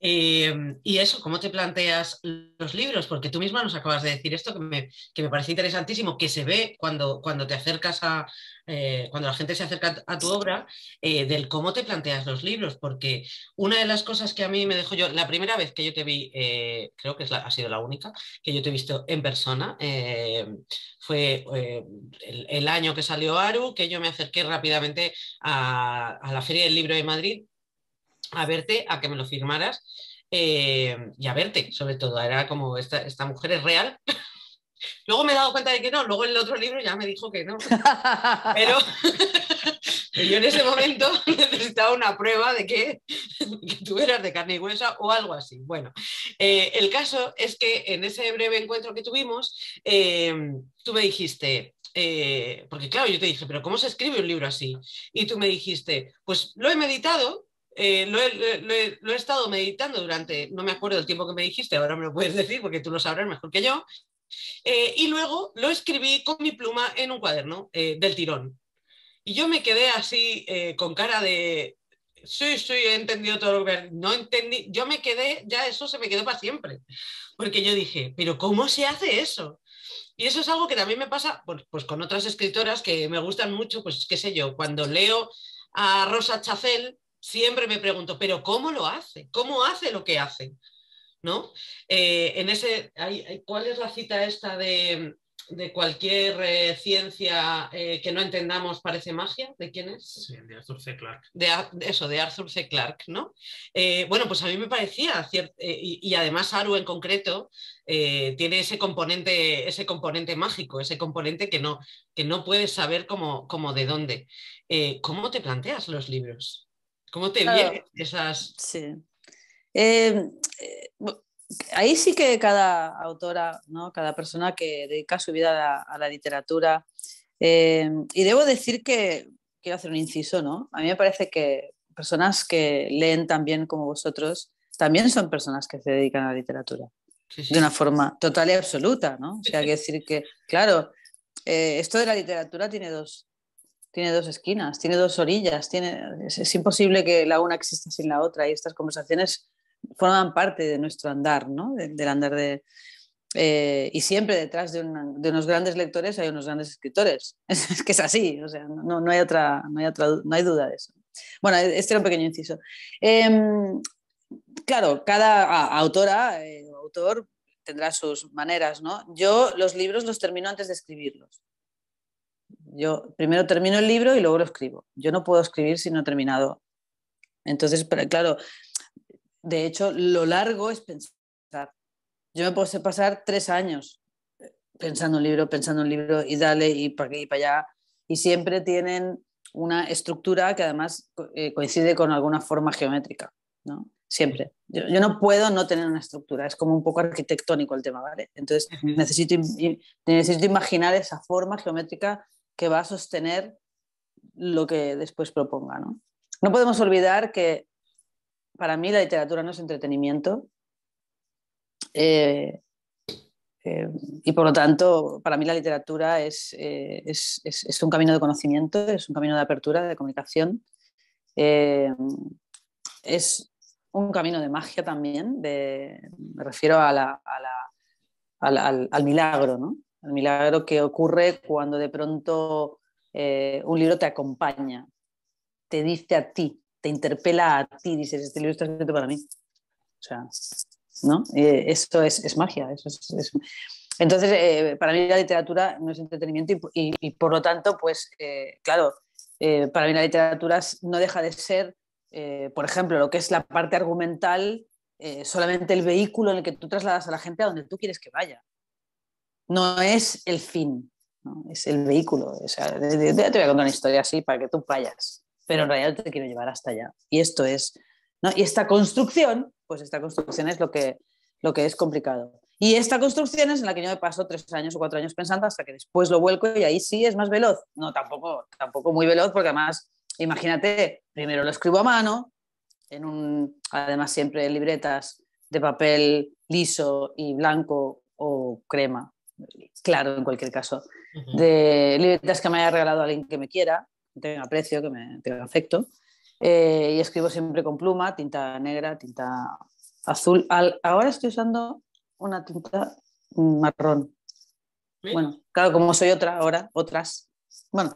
Em, y eso, ¿cómo te planteas los libros? Porque tú misma nos acabas de decir esto que me, parece interesantísimo, que se ve cuando, cuando te acercas a, eh, cuando la gente se acerca a tu obra, eh, del cómo te planteas los libros, porque una de las cosas que a mí me dejó yo, la primera vez que yo te vi, eh, creo que ha sido la única, que yo te he visto en persona, fue el, año que salió Aru, que yo me acerqué rápidamente a la Feria del Libro de Madrid a verte, a que me lo firmaras eh, y a verte, sobre todo. Era como, esta, mujer es real. [laughs] luego me he dado cuenta de que no, luego en el otro libro ya me dijo que no. [laughs] [laughs] Pero yo en ese momento necesitaba una prueba de que, tú eras de carne y hueso o algo así. Bueno, eh, el caso es que en ese breve encuentro que tuvimos, eh, tú me dijiste, porque claro, yo te dije, pero ¿cómo se escribe un libro así? Y tú me dijiste, pues lo he meditado eh, lo, he, estado meditando durante, no me acuerdo el tiempo que me dijiste, ahora me lo puedes [laughs] decir porque tú lo sabrás mejor que yo. Eh, y luego lo escribí con mi pluma en un cuaderno eh, del tirón. Y yo me quedé así con cara de, sí, sí, he entendido todo lo que no entendí. Yo me quedé, ya eso se me quedó para siempre, porque yo dije, pero ¿cómo se hace eso? Y eso es algo que también me pasa pues, pues con otras escritoras que me gustan mucho, pues qué sé yo, cuando leo a Rosa Chacel, siempre me pregunto, pero ¿cómo lo hace? ¿Cómo hace lo que hace? ¿No? Eh, en ese, ¿Cuál es la cita esta de, cualquier eh, ciencia eh, que no entendamos parece magia? ¿De quién es? Sí, de Arthur C. Clarke. eso, de Arthur C. Clarke, ¿no? bueno, pues a mí me parecía, y, además Aru en concreto tiene ese componente, ese componente mágico, ese componente que no, que no puedes saber cómo como de dónde. ¿Cómo te planteas los libros? ¿Cómo te esas...? Sí. Em, eh, ahí sí que cada autora, ¿no? cada persona que dedica su vida a la, literatura, em, y debo decir que, quiero hacer un inciso, ¿no? A mí me parece que personas que leen también como vosotros, también son personas que se dedican a la literatura, de una forma total y absoluta, O sea, hay que decir que, claro, eh, esto de la literatura tiene dos, tiene dos esquinas, tiene dos orillas, es, imposible que la una exista sin la otra y estas conversaciones forman parte de nuestro andar, ¿no? del andar de... Eh, y siempre detrás de, unos grandes lectores hay unos grandes escritores. [laughs] Es, que es así, o sea, no, hay otra, no, hay duda de eso. Bueno, e, este era un pequeño inciso. Em, claro, cada autora o eh, autor tendrá sus maneras, ¿no? Yo los libros los termino antes de escribirlos. Yo primero termino el libro y luego lo escribo. Yo no puedo escribir si no he terminado. Entonces, pero, claro, de hecho, lo largo es pensar. Yo me puedo pasar tres años pensando un libro, pensando un libro y dale y para aquí y para allá. Y siempre tienen una estructura que además eh, coincide con alguna forma geométrica, ¿no? Siempre. Yo, yo, no puedo no tener una estructura, es como un poco arquitectónico el tema, ¿vale? Entonces necesito, necesito imaginar esa forma geométrica que va a sostener lo que después proponga. ¿no? no podemos olvidar que para mí la literatura no es entretenimiento eh, eh, y por lo tanto para mí la literatura eh, es, es, un camino de conocimiento, es un camino de apertura, de comunicación, es un camino de magia también, me refiero al, al, milagro, ¿no? el milagro que ocurre cuando de pronto eh, un libro te acompaña, te dice a ti, te interpela a ti, dices, este libro está escrito para mí. O sea, ¿no? Eh, esto es, magia. Entonces, eh, para mí la literatura no es entretenimiento y, y por lo tanto, pues, claro, para mí la literatura no deja de ser, por ejemplo, lo que es la parte argumental, solamente el vehículo en el que tú trasladas a la gente a donde tú quieres que vaya no es el fin, es el vehículo. O sea, te voy a contar una historia así para que tú vayas, pero en realidad te quiero llevar hasta allá. Y esto es, ¿no? y esta construcción, pues esta construcción es lo que, lo que es complicado. Y esta construcción es en la que yo me paso tres años o cuatro años pensando hasta que después lo vuelco y ahí sí es más veloz. No, tampoco, tampoco muy veloz porque además, imagínate, primero lo escribo a mano, en un, además siempre libretas de papel liso y blanco o crema, claro en cualquier caso, de libretas que me haya regalado alguien que me quiera, que tenga aprecio, que me tenga afecto. Eh, y escribo siempre con pluma, tinta negra, tinta azul. ahora estoy usando una tinta marrón. Bueno, claro, como soy otra ahora, otras. Bueno.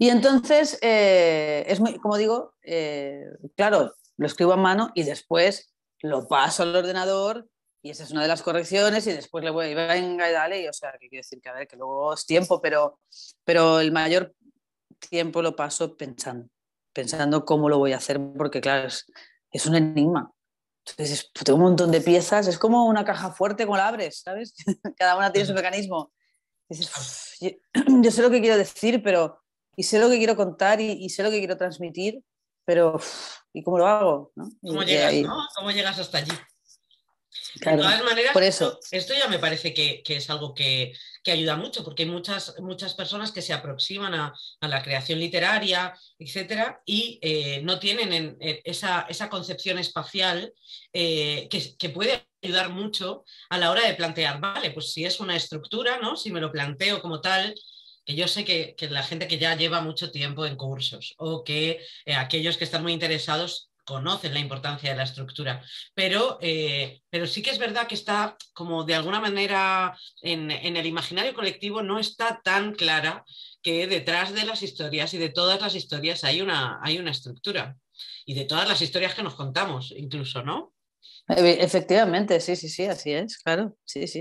Y entonces, eh, es muy, como digo, eh, claro, lo escribo a mano y después lo paso al ordenador, y esa es una de las correcciones y después le voy, venga y dale, y, o sea, que quiero decir que a ver, que luego es tiempo, pero, pero el mayor tiempo lo paso pensando, pensando cómo lo voy a hacer, porque claro, es, un enigma. Entonces, tengo un montón de piezas, es como una caja fuerte como la abres, ¿sabes? [laughs] Cada una tiene su mecanismo. Dices, [clears throat] yo, sé lo que quiero decir, pero, y sé lo que quiero contar y, sé lo que quiero transmitir, pero, ¿y cómo lo hago? ¿Cómo, llegas, ¿Cómo llegas hasta allí? de todas maneras, por eso. Esto, ya me parece que, es algo que, ayuda mucho, porque hay muchas, muchas personas que se aproximan a, la creación literaria, etcétera, y eh, no tienen esa, esa, concepción espacial eh, que, puede ayudar mucho a la hora de plantear, vale, pues si es una estructura, ¿no? Si me lo planteo como tal, que yo sé que, que, la gente que ya lleva mucho tiempo en cursos o que eh, aquellos que están muy interesados conocen la importancia de la estructura, pero, eh, pero sí que es verdad que está como de alguna manera en, el imaginario colectivo no está tan clara que detrás de las historias y de todas las historias hay una, hay una estructura y de todas las historias que nos contamos incluso, ¿no? Efectivamente, sí, sí, sí, así es, claro, sí, sí.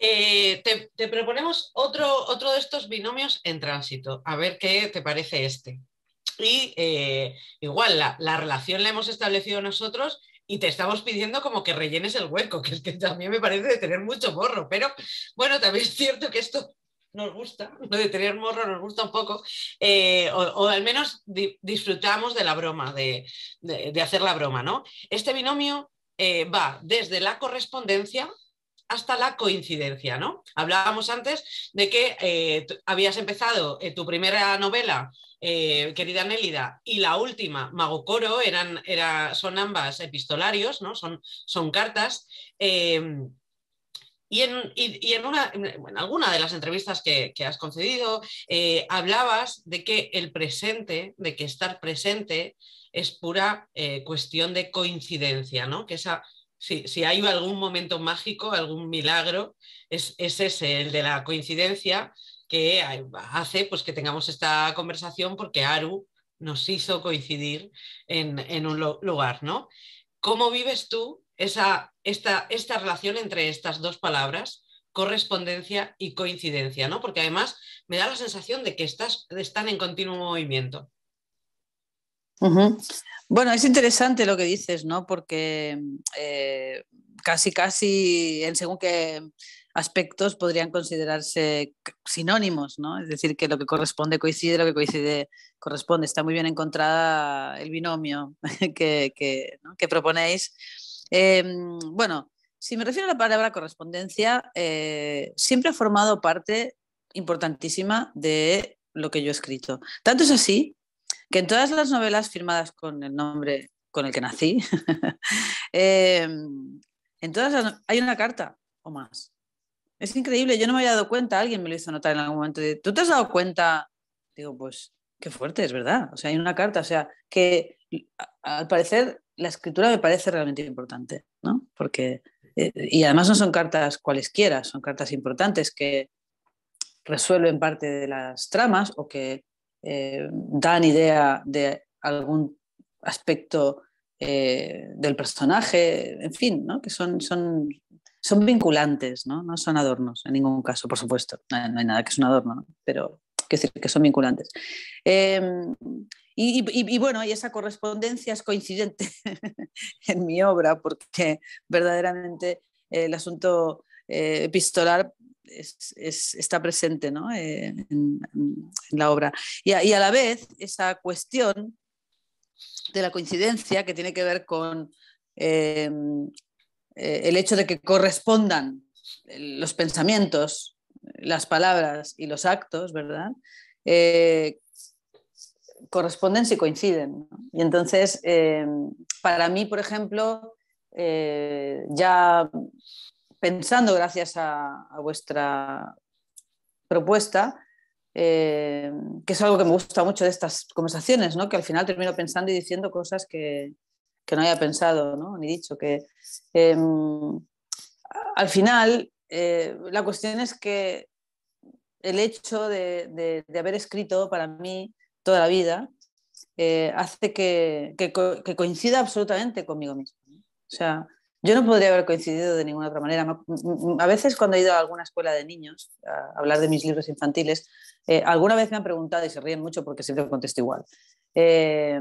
Eh, te, te, proponemos otro, otro de estos binomios en tránsito, a ver qué te parece este. Y eh, igual, la, relación la hemos establecido nosotros y te estamos pidiendo como que rellenes el hueco, que es que también me parece de tener mucho morro, pero bueno, también es cierto que esto nos gusta, no de tener morro nos gusta un poco, eh, o, al menos disfrutamos de la broma, de, hacer la broma, ¿no? Este binomio eh, va desde la correspondencia, hasta la coincidencia, ¿no? Hablábamos antes de que eh, habías empezado eh, tu primera novela, eh, querida Nélida, y la última, Mago Coro, eran, era, son ambas epistolarios, ¿no? Son, son cartas. Em, y en, una, alguna de las entrevistas que, has concedido, hablabas de que el presente, de que estar presente es pura cuestión de coincidencia, ¿no? Que esa si, si hay algún momento mágico, algún milagro, es, es ese, el de la coincidencia que hace pues, que tengamos esta conversación porque Aru nos hizo coincidir en, un lugar, ¿no? ¿Cómo vives tú esta, relación entre estas dos palabras, correspondencia y coincidencia, ¿no? Porque además me da la sensación de que están en continuo movimiento. Bueno, es interesante lo que dices, ¿no? Porque eh, casi, casi, en según qué aspectos podrían considerarse sinónimos, ¿no? Es decir, que lo que corresponde coincide, lo que coincide corresponde. Está muy bien encontrada el binomio [laughs] que, proponéis. Em, bueno, si me refiero a la palabra correspondencia, eh, siempre ha formado parte importantísima de lo que yo he escrito. Tanto es así que en todas las novelas firmadas con el nombre con el que nací, [laughs] em, en todas hay una carta o más. Es increíble, yo no me había dado cuenta, alguien me lo hizo notar en algún momento. De, ¿Tú te has dado cuenta? Digo, pues qué fuerte, es verdad. O sea, hay una carta, o sea, que al parecer la escritura me parece realmente importante, ¿no? Porque, eh, y además no son cartas cualesquiera, son cartas importantes que resuelven parte de las tramas o que eh, dan idea de algún aspecto eh, del personaje, en fin, ¿no? que son, son, son vinculantes, ¿no? no son adornos en ningún caso, por supuesto, no, hay nada que es un adorno, pero pero decir, que son vinculantes. Em, y, bueno, y esa correspondencia es coincidente [laughs] en mi obra porque verdaderamente eh, el asunto epistolar es, está presente ¿no? Eh, en, la obra. Y a, la vez, esa cuestión de la coincidencia que tiene que ver con eh, eh, el hecho de que correspondan los pensamientos, las palabras y los actos, ¿verdad? corresponden si coinciden. Y entonces, para mí, por ejemplo, ya pensando, gracias a, vuestra propuesta, eh, que es algo que me gusta mucho de estas conversaciones, que al final termino pensando y diciendo cosas que, no haya pensado ¿no? ni dicho. Que, em, al final, eh, la cuestión es que el hecho de, haber escrito para mí toda la vida eh, hace que, que coincida absolutamente conmigo mismo. O sea, yo no podría haber coincidido de ninguna otra manera. Mm, mm, a veces cuando he ido a alguna escuela de niños a hablar de mis libros infantiles, eh, alguna vez me han preguntado y se ríen mucho porque siempre contesto igual. Eh,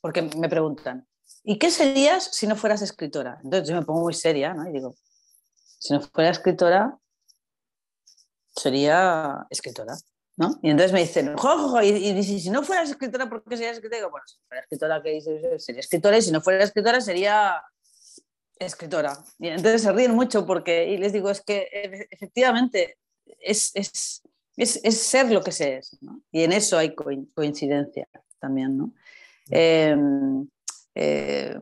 porque me preguntan, ¿y qué serías si no fueras escritora? Entonces yo me pongo muy seria y digo, si no fuera escritora, sería escritora. ¿No? Y entonces me dicen, jojo, y, si no fueras escritora, ¿por qué serías escritora? Y digo, bueno, si fuera escritora, ¿qué dices? Sería escritora y si no fuera escritora sería escritora. Y entonces se ríen mucho porque, y les digo, es que efectivamente es, es, ser lo que se es, Y en eso hay coincidencia también, ¿no? Mm. Em, eh,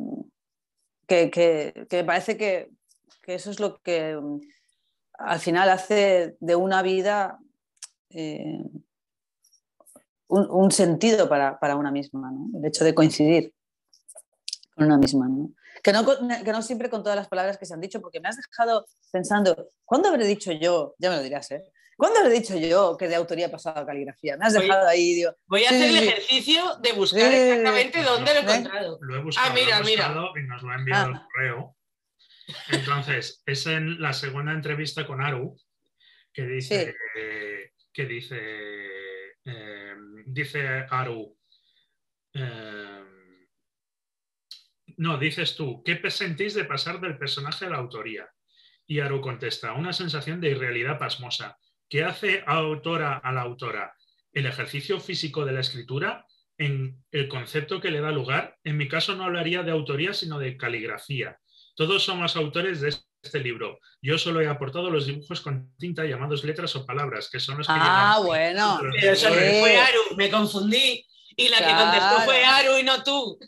que, que, parece que, eso es lo que mm, al final hace de una vida eh, un, sentido para, para una misma, ¿no? El hecho de coincidir con una misma, ¿no? Que no, siempre con todas las palabras que se han dicho, porque me has dejado pensando, ¿cuándo habré dicho yo? Ya me lo dirás, ¿eh? ¿Cuándo habré dicho yo que de autoría he pasado a caligrafía? Me has dejado ahí, digo. Voy a hacer el ejercicio de buscar exactamente dónde lo he ¿Eh? encontrado. Lo he ah, buscado, ah, mira, mira. y nos lo ha enviado ah. el correo. Entonces, es en la segunda entrevista con Aru que dice que dice eh, dice Aru eh, no, dices tú, ¿qué sentís de pasar del personaje a la autoría? Y Aru contesta, una sensación de irrealidad pasmosa. ¿Qué hace autora a la autora? El ejercicio físico de la escritura en el concepto que le da lugar. En mi caso no hablaría de autoría, sino de caligrafía. Todos somos autores de este libro. Yo solo he aportado los dibujos con tinta llamados letras o palabras, que son los que... Ah, bueno. eso fue eh. Aru, me confundí. Y la que contestó fue Aru y no tú.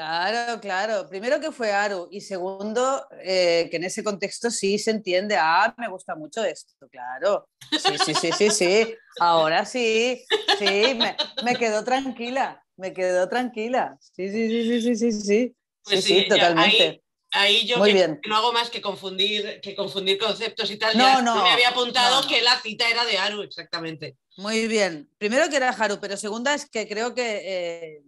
Claro, claro. Primero que fue Aru y segundo eh, que en ese contexto sí se entiende, ah, me gusta mucho esto, claro. Sí, sí, sí, sí, sí. Ahora sí, sí, me, me quedó tranquila, me quedó tranquila. Sí, sí, sí, sí, sí, sí. sí, pues sí, totalmente. Ahí... yo no hago más que confundir, conceptos y tal. No, no. Me había apuntado que la cita era de Haru, exactamente. Muy bien. Primero que era Haru, pero segunda es que creo que, eh,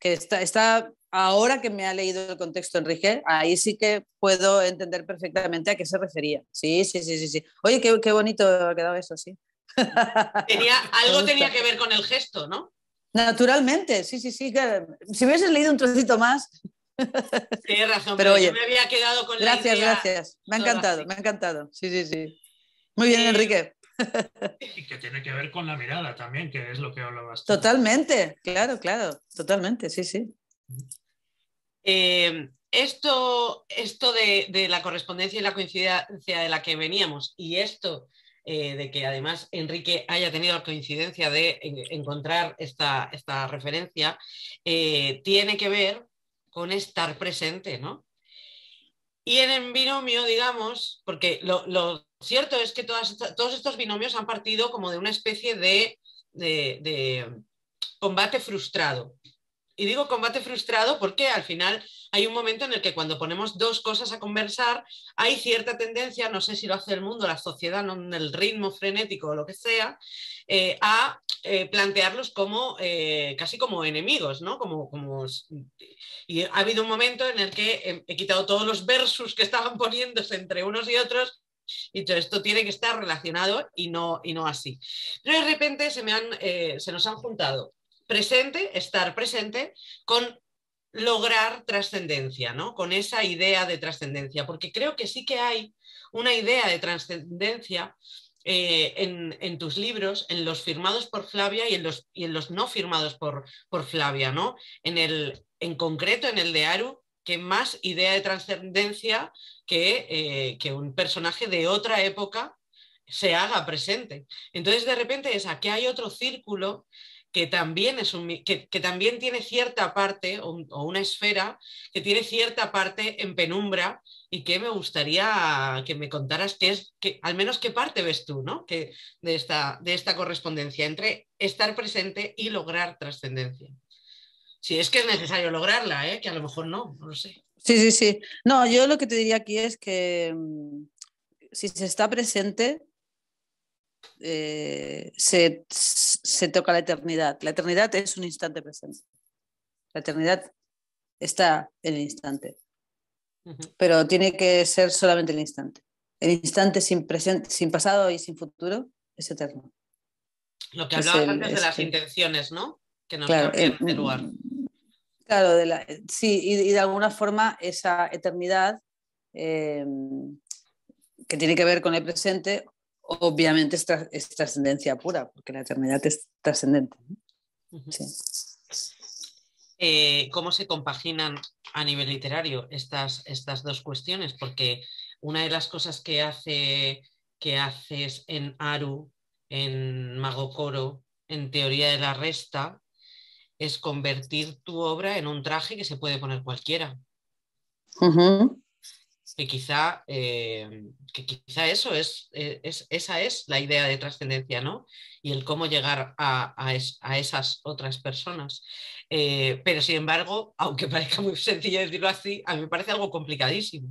que está, está, ahora que me ha leído el contexto Enrique, ahí sí que puedo entender perfectamente a qué se refería. Sí, sí, sí, sí. sí. Oye, qué, bonito ha quedado eso, sí. [laughs] Tenía, algo tenía que ver con el gesto, ¿no? Naturalmente, sí, sí, sí. Si hubieses leído un trocito más. Tienes razón, pero, oye, me había quedado con Gracias, la idea gracias. Me ha encantado, me ha encantado. Sí, sí, sí. Muy bien, eh, Enrique. Y que tiene que ver con la mirada también, que es lo que hablabas. Tú. Totalmente, claro, claro, totalmente, sí, sí. Eh, esto, esto de, la correspondencia y la coincidencia de la que veníamos y esto eh, de que además Enrique haya tenido la coincidencia de encontrar esta, referencia, eh, tiene que ver con estar presente, ¿no? Y en el binomio, digamos, porque lo, cierto es que todos estos binomios han partido como de una especie de combate frustrado, y digo combate frustrado porque al final hay un momento en el que cuando ponemos dos cosas a conversar, hay cierta tendencia, no sé si lo hace el mundo, la sociedad, no, el ritmo frenético o lo que sea, eh, a eh, plantearlos como eh, casi como enemigos, ¿no? Como, como... Y ha habido un momento en el que he, quitado todos los versus que estaban poniéndose entre unos y otros y todo esto tiene que estar relacionado y no, y no así. Pero de repente se, me se nos han juntado presente, estar presente, con lograr trascendencia, ¿no? Con esa idea de trascendencia, porque creo que sí que hay una idea de trascendencia eh, en, tus libros, en los firmados por Flavia y en los, en los no firmados por, por Flavia, ¿no? En, el, en concreto, en el de Aru, que más idea de trascendencia que, eh, que un personaje de otra época se haga presente. Entonces, de repente es aquí hay otro círculo que también, es un, que, también tiene cierta parte o, una esfera que tiene cierta parte en penumbra y que me gustaría que me contaras qué es, que, al menos qué parte ves tú, ¿no? Que, de, esta, de esta correspondencia entre estar presente y lograr trascendencia. Si es que es necesario lograrla, ¿eh? que a lo mejor no, no lo sé. Sí, sí, sí. No, yo lo que te diría aquí es que mm, si se está presente, eh, se, se toca la eternidad. La eternidad es un instante presente. La eternidad está en el instante, pero tiene que ser solamente el instante. El instante sin, presente, sin pasado y sin futuro es eterno. Lo que hablabas antes de las intenciones, ¿no? Que claro, lugar. Claro, de sí, y, de alguna forma esa eternidad eh, que tiene que ver con el presente obviamente es, trascendencia pura, porque la eternidad es trascendente. Eh, ¿Cómo se compaginan a nivel literario estas, dos cuestiones? Porque una de las cosas que, hace, que haces en Aru, en Magokoro, en Teoría de la Resta, es convertir tu obra en un traje que se puede poner cualquiera que quizá, eh, quizá eso eh, es, esa es la idea de trascendencia, ¿no? Y el cómo llegar a, esas otras personas. Eh, pero sin embargo, aunque [laughs] parezca muy sencillo decirlo así, a mí me parece algo complicadísimo.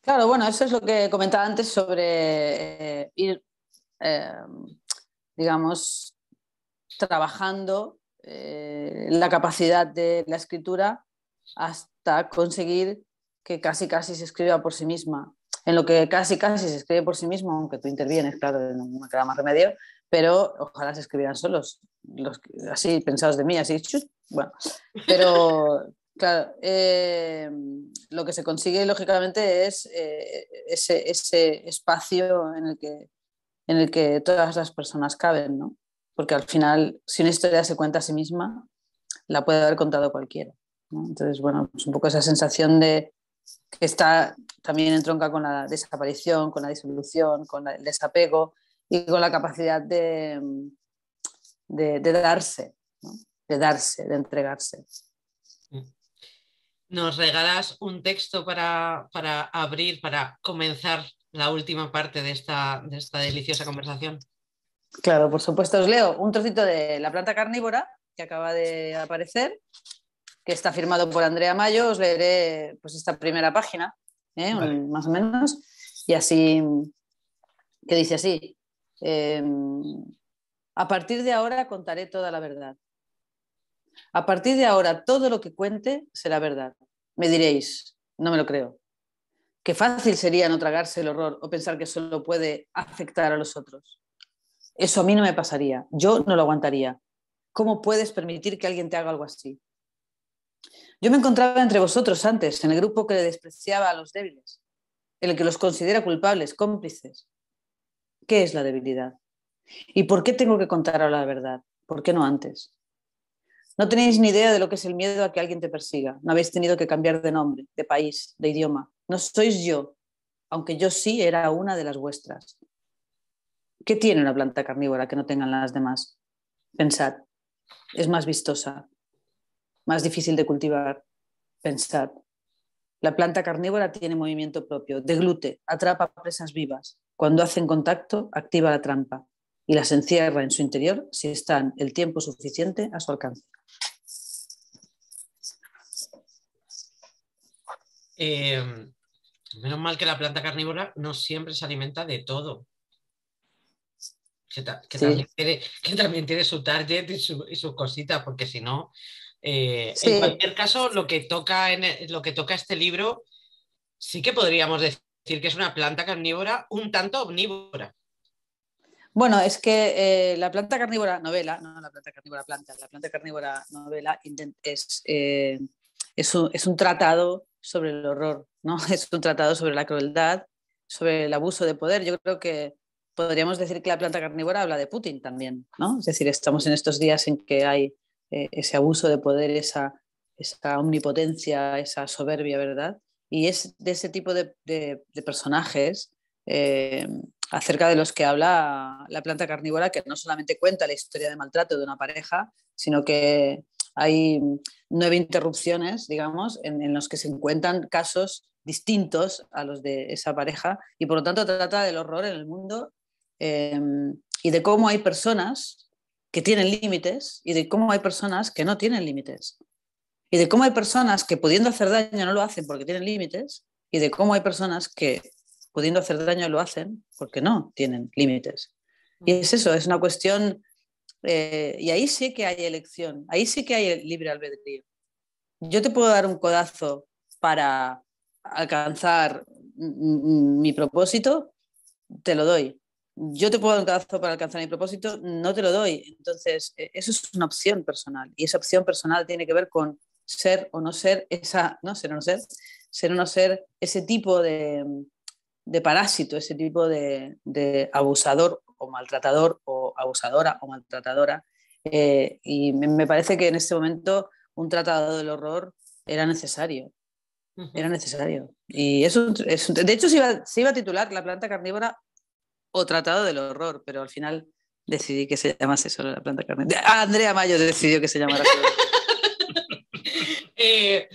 Claro, bueno, eso es lo que comentaba antes sobre ir, digamos, trabajando la capacidad de la escritura hasta conseguir que casi casi se escriba por sí misma, en lo que casi casi se escribe por sí mismo, aunque tú intervienes, claro, no me queda más remedio, pero ojalá se escribieran solos, los, así pensados de mí, así, chut, bueno, pero [laughs] claro, eh, lo que se consigue lógicamente es eh, ese, ese, espacio en el, que, en el que todas las personas caben, ¿no? Porque al final, si una historia se cuenta a sí misma, la puede haber contado cualquiera. Entonces, bueno, es un poco esa sensación de, que está también en tronca con la desaparición, con la disolución, con el desapego y con la capacidad de, darse, de darse, de entregarse. Mm. Nos regalas un texto para, abrir, para comenzar la última parte de esta deliciosa conversación. Claro, por supuesto, os leo un trocito de La planta carnívora que acaba de aparecer está firmado por Andrea Mayo, os leeré pues, esta primera página, ¿eh? más o menos, y así, que dice así, em, a partir de ahora contaré toda la verdad. A partir de ahora todo lo que cuente será verdad. Me diréis, no me lo creo. Qué fácil sería no tragarse el horror o pensar que solo puede afectar a los otros. Eso a mí no me pasaría, yo no lo aguantaría. ¿Cómo puedes permitir que alguien te haga algo así? Yo me encontraba entre vosotros antes, en el grupo que le despreciaba a los débiles, en el que los considera culpables, cómplices. ¿Qué es la debilidad? ¿Y por qué tengo que contar ahora la verdad? ¿Por qué no antes? No tenéis ni idea de lo que es el miedo a que alguien te persiga. No habéis tenido que cambiar de nombre, de país, de idioma. No sois yo, aunque yo sí era una de las vuestras. ¿Qué tiene una planta carnívora que no tengan las demás? Pensad, es más vistosa, más difícil de cultivar. pensar. La planta carnívora tiene movimiento propio, deglute, atrapa presas vivas. Cuando hacen contacto, activa la trampa y las encierra en su interior si están el tiempo suficiente a su alcance. Em, menos mal que la planta carnívora no siempre se alimenta de todo. Que, también, tiene, su target y, y sus cositas, porque si no, eh, en cualquier caso, lo que, toca en, e, lo que toca este libro sí que podríamos decir que es una planta carnívora un tanto omnívora. Bueno, es que eh, la planta carnívora novela, no la planta carnívora planta, la planta carnívora novela eh, es, un, es, un, tratado sobre el horror, ¿no? [laughs] Es un tratado sobre la crueldad, sobre el abuso de poder. Yo creo que podríamos decir que la planta carnívora habla de Putin también, ¿no? Es decir, estamos en estos días en que hay eh, ese abuso de poder, esa, omnipotencia, esa soberbia, ¿verdad? Y es de ese tipo de, personajes eh, acerca de los que habla la planta carnívora, que no solamente cuenta la historia de maltrato de una pareja, sino que hay nueve interrupciones, digamos, en, los que se encuentran casos distintos a los de esa pareja y por lo tanto trata del horror en el mundo eh, y de cómo hay personas que tienen límites y de cómo hay personas que no tienen límites. Y de cómo hay personas que pudiendo hacer daño no lo hacen porque tienen límites y de cómo hay personas que pudiendo hacer daño lo hacen porque no tienen límites. Y es eso, es una cuestión, eh, y ahí sí que hay elección, ahí sí que hay libre albedrío. Yo te puedo dar un codazo para alcanzar mi propósito, te lo doy, yo te puedo dar un cazo para alcanzar mi propósito, no te lo doy. Entonces, e, eso es una opción personal y esa opción personal tiene que ver con ser o no ser esa, no ser no ser, ser o no ser ese tipo de, de parásito, ese tipo de, de, abusador o maltratador o abusadora o maltratadora. Eh, y me parece que en este momento un tratado del horror era necesario era necesario. Y eso, de hecho, se iba, a titular La planta carnívora o Tratado del Horror, pero al final decidí que se llamase solo la planta carmen. Ah, Andrea Mayo decidió que se llamara. [laughs] Eh,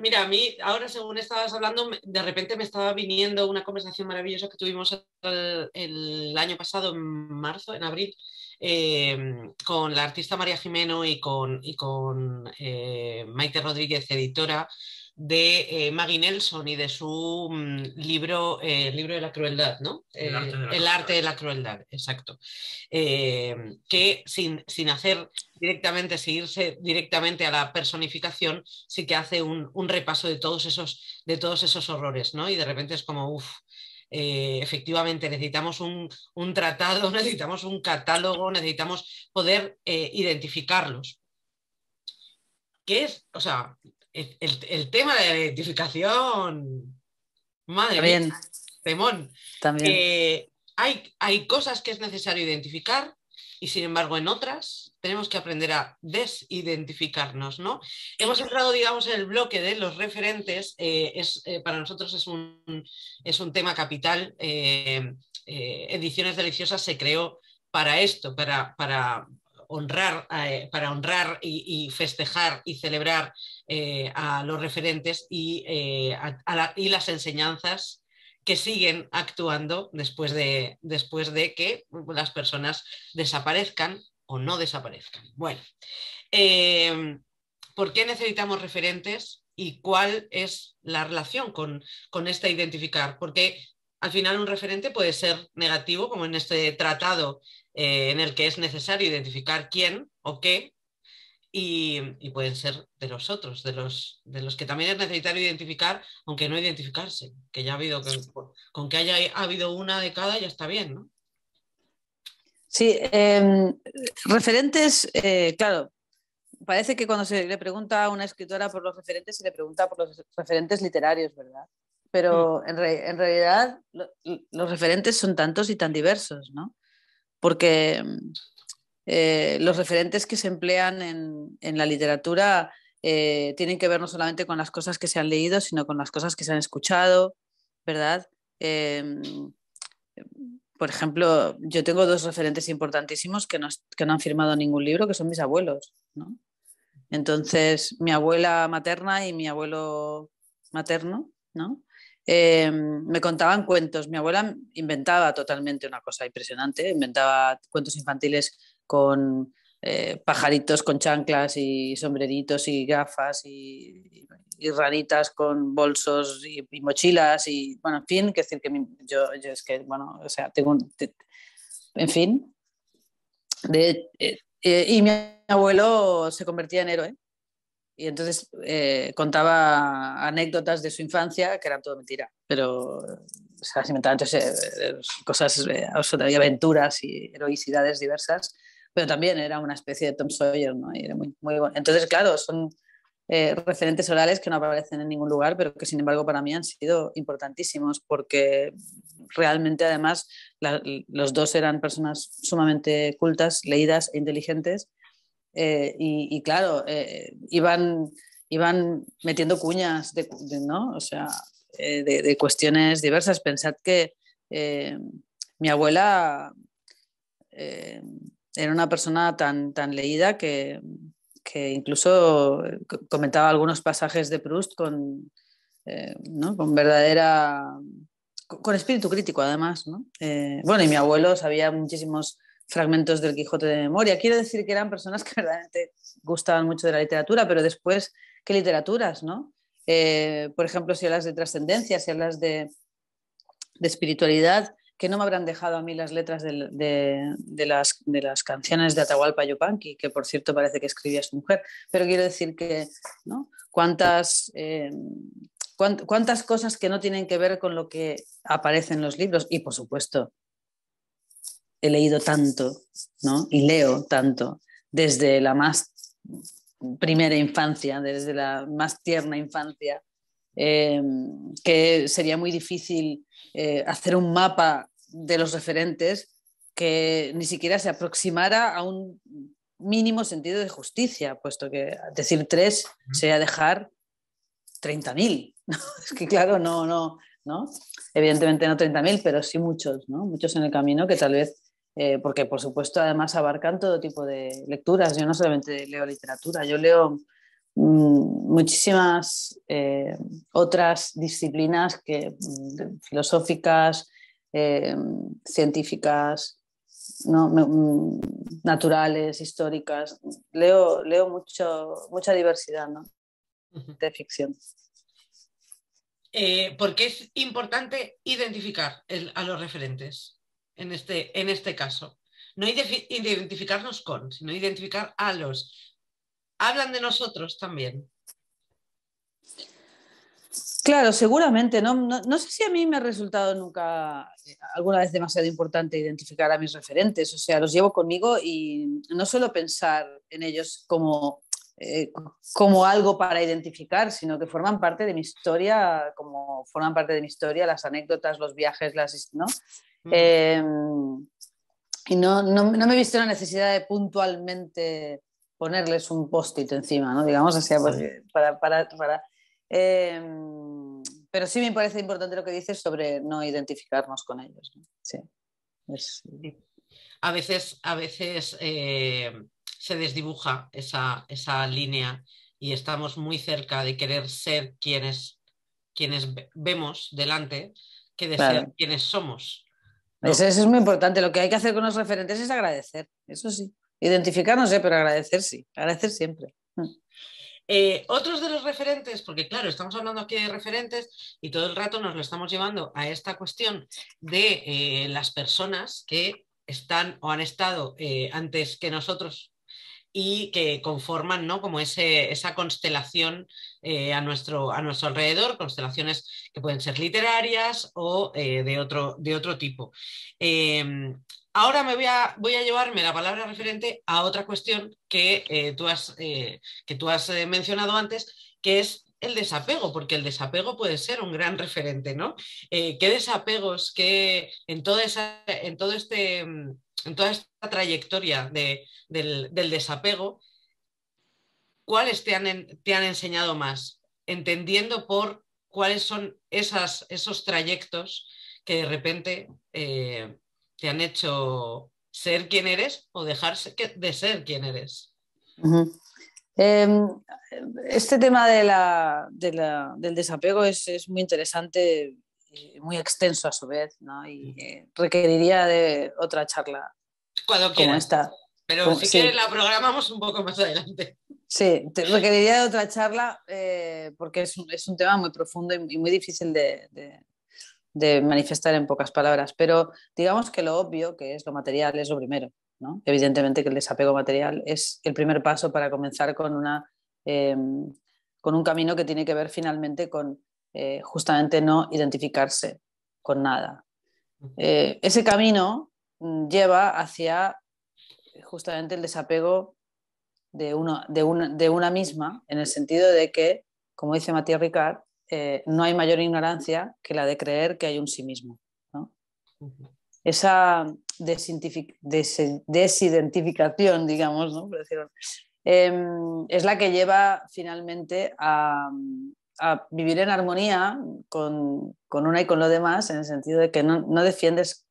mira, a mí ahora según estabas hablando, de repente me estaba viniendo una conversación maravillosa que tuvimos el, año pasado, en marzo, en abril, eh, con la artista María Jimeno y con, eh, Maite Rodríguez, editora, de eh, Maggie Nelson y de su mm, libro, eh, el libro de la crueldad, ¿no? El eh, arte de la, crueldad. exacto. que sin, hacer directamente, seguirse directamente a la personificación, sí que hace un, repaso de todos, esos, de todos esos horrores, ¿no? Y de repente es como, uff, efectivamente necesitamos un, tratado, [laughs] necesitamos un catálogo, necesitamos poder identificarlos. ¿Qué es? O sea, el, tema de la identificación, madre mía, temón. También. Eh, hay, cosas que es necesario identificar y sin embargo en otras tenemos que aprender a desidentificarnos, ¿no? Hemos entrado, digamos, en el bloque de los referentes, eh, eh, para nosotros es un, es un tema capital, Ediciones Deliciosas se creó para esto, para, honrar, para honrar y, festejar y celebrar eh, a los referentes eh, y, las enseñanzas que siguen actuando después de, después de que las personas desaparezcan o no desaparezcan. Bueno, eh, ¿por qué necesitamos referentes y cuál es la relación con, esta este identificar? Porque al final un referente puede ser negativo, como en este tratado en el que es necesario identificar quién o qué y, pueden ser de los otros, de los, de los que también es necesario identificar, aunque no identificarse, que ya ha habido, con que haya habido una de cada ya está bien, ¿no? Sí, em, referentes, eh, claro, parece que cuando se le pregunta a una escritora por los referentes, se le pregunta por los referentes literarios, ¿verdad? Pero mm. en, realidad los referentes son tantos y tan diversos, ¿no? Porque eh, los referentes que se emplean en, en la literatura eh, tienen que ver no solamente con las cosas que se han leído, sino con las cosas que se han escuchado, ¿verdad? Em, por ejemplo, yo tengo dos referentes importantísimos que no, que no han firmado ningún libro, que son mis abuelos, ¿no? Entonces, mi abuela materna y mi abuelo materno, ¿no? Em, me contaban cuentos. Mi abuela inventaba totalmente una cosa impresionante, inventaba cuentos infantiles con eh, pajaritos con chanclas y sombreritos y gafas y, y, con bolsos y, mochilas y bueno, en fin, que decir que yo, es que, bueno, o sea, tengo un... en fin. Eh, eh, y mi abuelo se convertía en héroe. Y entonces contaba anécdotas de su infancia que eran todo mentira, pero se inventaban entonces, cosas, había aventuras y heroicidades diversas pero también era una especie de Tom Sawyer, ¿no? era muy, muy bueno. Entonces, claro, son eh, referentes orales que no aparecen en ningún lugar, pero que sin embargo para mí han sido importantísimos, porque realmente además los dos eran personas sumamente cultas, leídas e inteligentes, eh, y, claro, eh, iban, iban metiendo cuñas de, ¿no? o sea, de, de, cuestiones diversas. Pensad que mi abuela era una persona tan, leída que, incluso eh, comentaba algunos pasajes de Proust con, eh, verdadera. con espíritu crítico, además. Eh, bueno, y mi abuelo sabía muchísimos fragmentos del Quijote de memoria. Quiero decir que eran personas que [laughs] verdaderamente gustaban mucho de la literatura, pero después, ¿qué literaturas? ¿no? por ejemplo, si hablas de trascendencia, si hablas de espiritualidad, que no me habrán dejado a mí las letras de, las, canciones de Atahualpa Yupanqui, que por cierto parece que escribía su mujer, pero quiero decir que ¿no? Eh, cuántas, cosas que no tienen que ver con lo que aparece en los libros y por supuesto he leído tanto ¿no? y leo tanto desde la más primera infancia, desde la más tierna infancia, eh, que sería muy difícil eh, hacer un mapa de los referentes que ni siquiera se aproximara a un mínimo sentido de justicia, puesto que decir tres sería dejar 30.000. [laughs] es que claro, no, no, ¿no? Evidentemente no 30.000, pero sí muchos, ¿no? Muchos en el camino que tal vez, eh, porque por supuesto además abarcan todo tipo de lecturas. Yo no solamente leo literatura, yo leo Mm, muchísimas eh, otras disciplinas que, mm, filosóficas, eh, científicas, mm, naturales, históricas. Leo, mucho, mucha diversidad de ficción. Eh, porque es importante identificar a los referentes en este, en este caso. No identificarnos con, sino identificar a los hablan de nosotros también. Claro, seguramente. No, sé si a mí me ha resultado nunca eh, alguna vez demasiado importante identificar a mis referentes. O sea, los llevo conmigo y no suelo pensar en ellos como, eh, como algo para identificar, sino que forman parte de mi historia, como forman parte de mi historia las anécdotas, los viajes, las... ¿no? Mm. Em, y no, no, me he visto la necesidad de puntualmente ponerles un post-it encima, ¿no? Digamos, así, pues, para... para, em, pero sí me parece importante lo que dices sobre no identificarnos con ellos. Sí. A veces, a veces eh, se desdibuja esa, línea y estamos muy cerca de querer ser quienes, quienes vemos delante que de ser quienes somos. eso es muy importante. Lo que hay que hacer con los referentes es agradecer, eso sí identificarnos pero agradecer sí, agradecer siempre. Mm. Eh, otros de los referentes, porque claro, estamos hablando aquí de referentes y todo el rato nos lo estamos llevando a esta cuestión de eh, las personas que están o han estado eh, antes que nosotros y que conforman ¿no? como ese, esa constelación a, nuestro, a nuestro alrededor, constelaciones que pueden ser literarias o de, otro, de otro tipo ahora me voy a, voy a llevarme la palabra referente a otra cuestión que, eh, tú, has, eh, que tú has eh, mencionado antes, que es el desapego, porque el desapego puede ser un gran referente, ¿no? ¿Qué desapegos que en, toda esa, en, todo este, mm, en toda esta trayectoria del, desapego, cuáles te han, te han enseñado más? Entendiendo por cuáles son esas, esos trayectos que de repente te han hecho ser quien eres o dejarse de ser quien eres. Em, este tema de la, del desapego es, muy interesante y muy extenso a su vez, ¿no? Y eh, requeriría de otra charla. Cuando quiera quieras. Pero si quieres la programamos un poco más adelante. Sí, requeriría de otra charla eh, porque es un, tema muy profundo y, muy difícil de, de manifestar en pocas palabras, pero digamos que lo obvio, que es lo material, es lo primero. Evidentemente que el desapego material es el primer paso para comenzar con, una, em, con un camino que tiene que ver finalmente con eh, justamente no identificarse con nada. Eh, ese camino mm, lleva hacia justamente el desapego de, uno, de, de una misma, en el sentido de que, como dice Matías Ricard, eh, no hay mayor ignorancia que la de creer que hay un sí mismo. Esa desidentificación, digamos, em, es la que lleva finalmente a, vivir en armonía con, una y con lo demás, en el sentido de que no, defiendes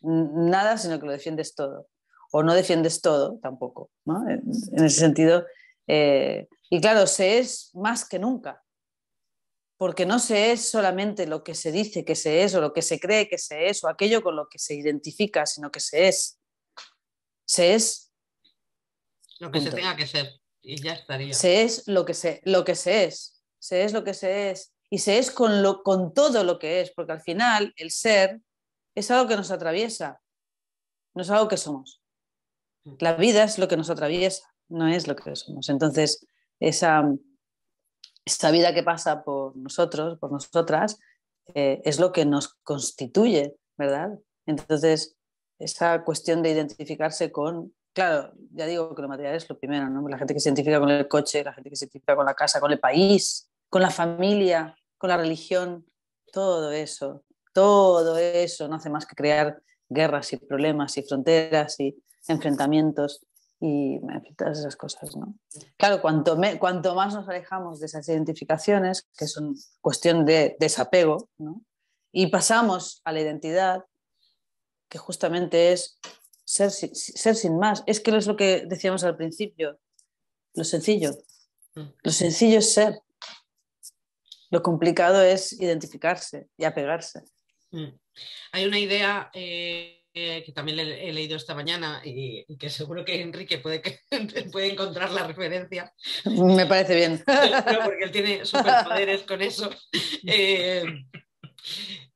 nada, sino que lo defiendes todo. O no defiendes todo tampoco, En, ese sentido. Eh, y claro, se es más que nunca, porque no se es solamente lo que se dice que se es o lo que se cree que se es o aquello con lo que se identifica, sino que se es. Se es. Lo que se tenga que ser y ya estaría. Se es lo que se, lo que se es. Se es lo que se es. Y se es con, lo, con todo lo que es, porque al final el ser es algo que nos atraviesa, no es algo que somos. Mm. La vida es lo que nos atraviesa, no es lo que somos. Entonces, esa, esta vida que pasa por nosotros, por nosotras, eh, es lo que nos constituye, ¿verdad? Entonces, esa cuestión de identificarse con, claro, ya digo que lo material es lo primero, ¿no? La gente que se identifica con el coche, la gente que se identifica con la casa, con el país, con la familia, con la religión, todo eso, todo eso no hace más que crear guerras y problemas y fronteras y enfrentamientos y todas esas cosas. ¿no? Claro, cuanto, me, cuanto más nos alejamos de esas identificaciones, que son cuestión de desapego, y pasamos a la identidad, que justamente es ser, sin más. Es que es lo que decíamos al principio, lo sencillo. Mm. Lo sencillo es ser. Lo complicado es identificarse y apegarse. Mm. Hay una idea eh, que también le, he leído esta mañana y, que seguro que Enrique puede, que, [laughs] puede encontrar la referencia. Me parece bien. [laughs] porque él tiene superpoderes con eso. Eh,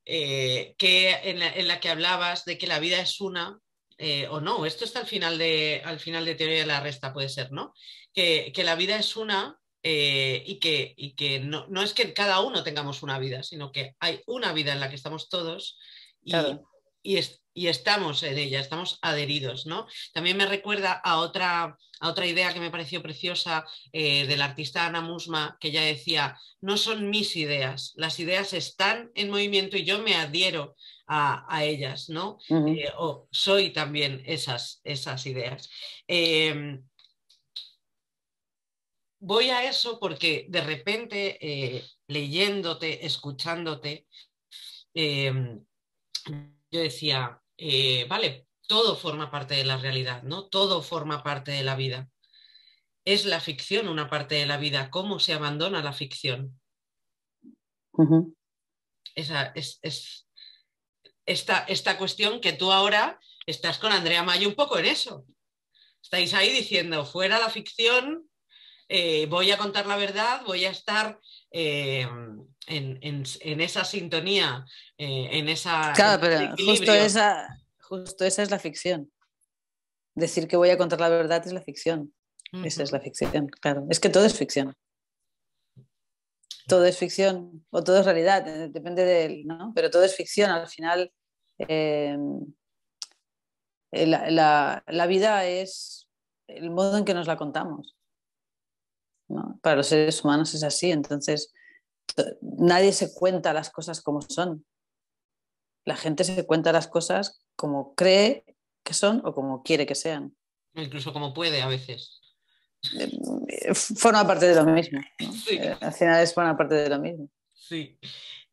eh, que en la, que hablabas de que la vida es una. Eh, o no, esto está al final, de, al final de teoría de la resta, puede ser, ¿no? Que, la vida es una y que, que no, es que cada uno tengamos una vida, sino que hay una vida en la que estamos todos y, y, estamos en ella, estamos adheridos, ¿no? También me recuerda a otra, a otra idea que me pareció preciosa eh, del artista Ana Musma, que ya decía, no son mis ideas, las ideas están en movimiento y yo me adhiero a, ellas, ¿no? Eh, o soy también esas, esas ideas. Em, voy a eso porque de repente, eh, leyéndote, escuchándote, em, yo decía, eh, vale, todo forma parte de la realidad, ¿no? Todo forma parte de la vida. ¿Es la ficción una parte de la vida? ¿Cómo se abandona la ficción? Esa es, esta, cuestión que tú ahora estás con Andrea Mayo un poco en eso. Estáis ahí diciendo, fuera la ficción, eh, voy a contar la verdad, voy a estar eh, en, esa sintonía, eh, en esa... Claro, justo esa, es la ficción. Decir que voy a contar la verdad es la ficción. Esa es la ficción, claro. Es que todo es ficción. Todo es ficción o todo es realidad, eh, depende él ¿no? Pero todo es ficción. Al final, em, la vida es el modo en que nos la contamos. Para los seres humanos es así, entonces nadie se cuenta las cosas como son. La gente se cuenta las cosas como cree que son o como quiere que sean. Incluso como puede a veces. Eh, forma parte de lo mismo. Sí. Eh, al final es forma parte de lo mismo. Sí.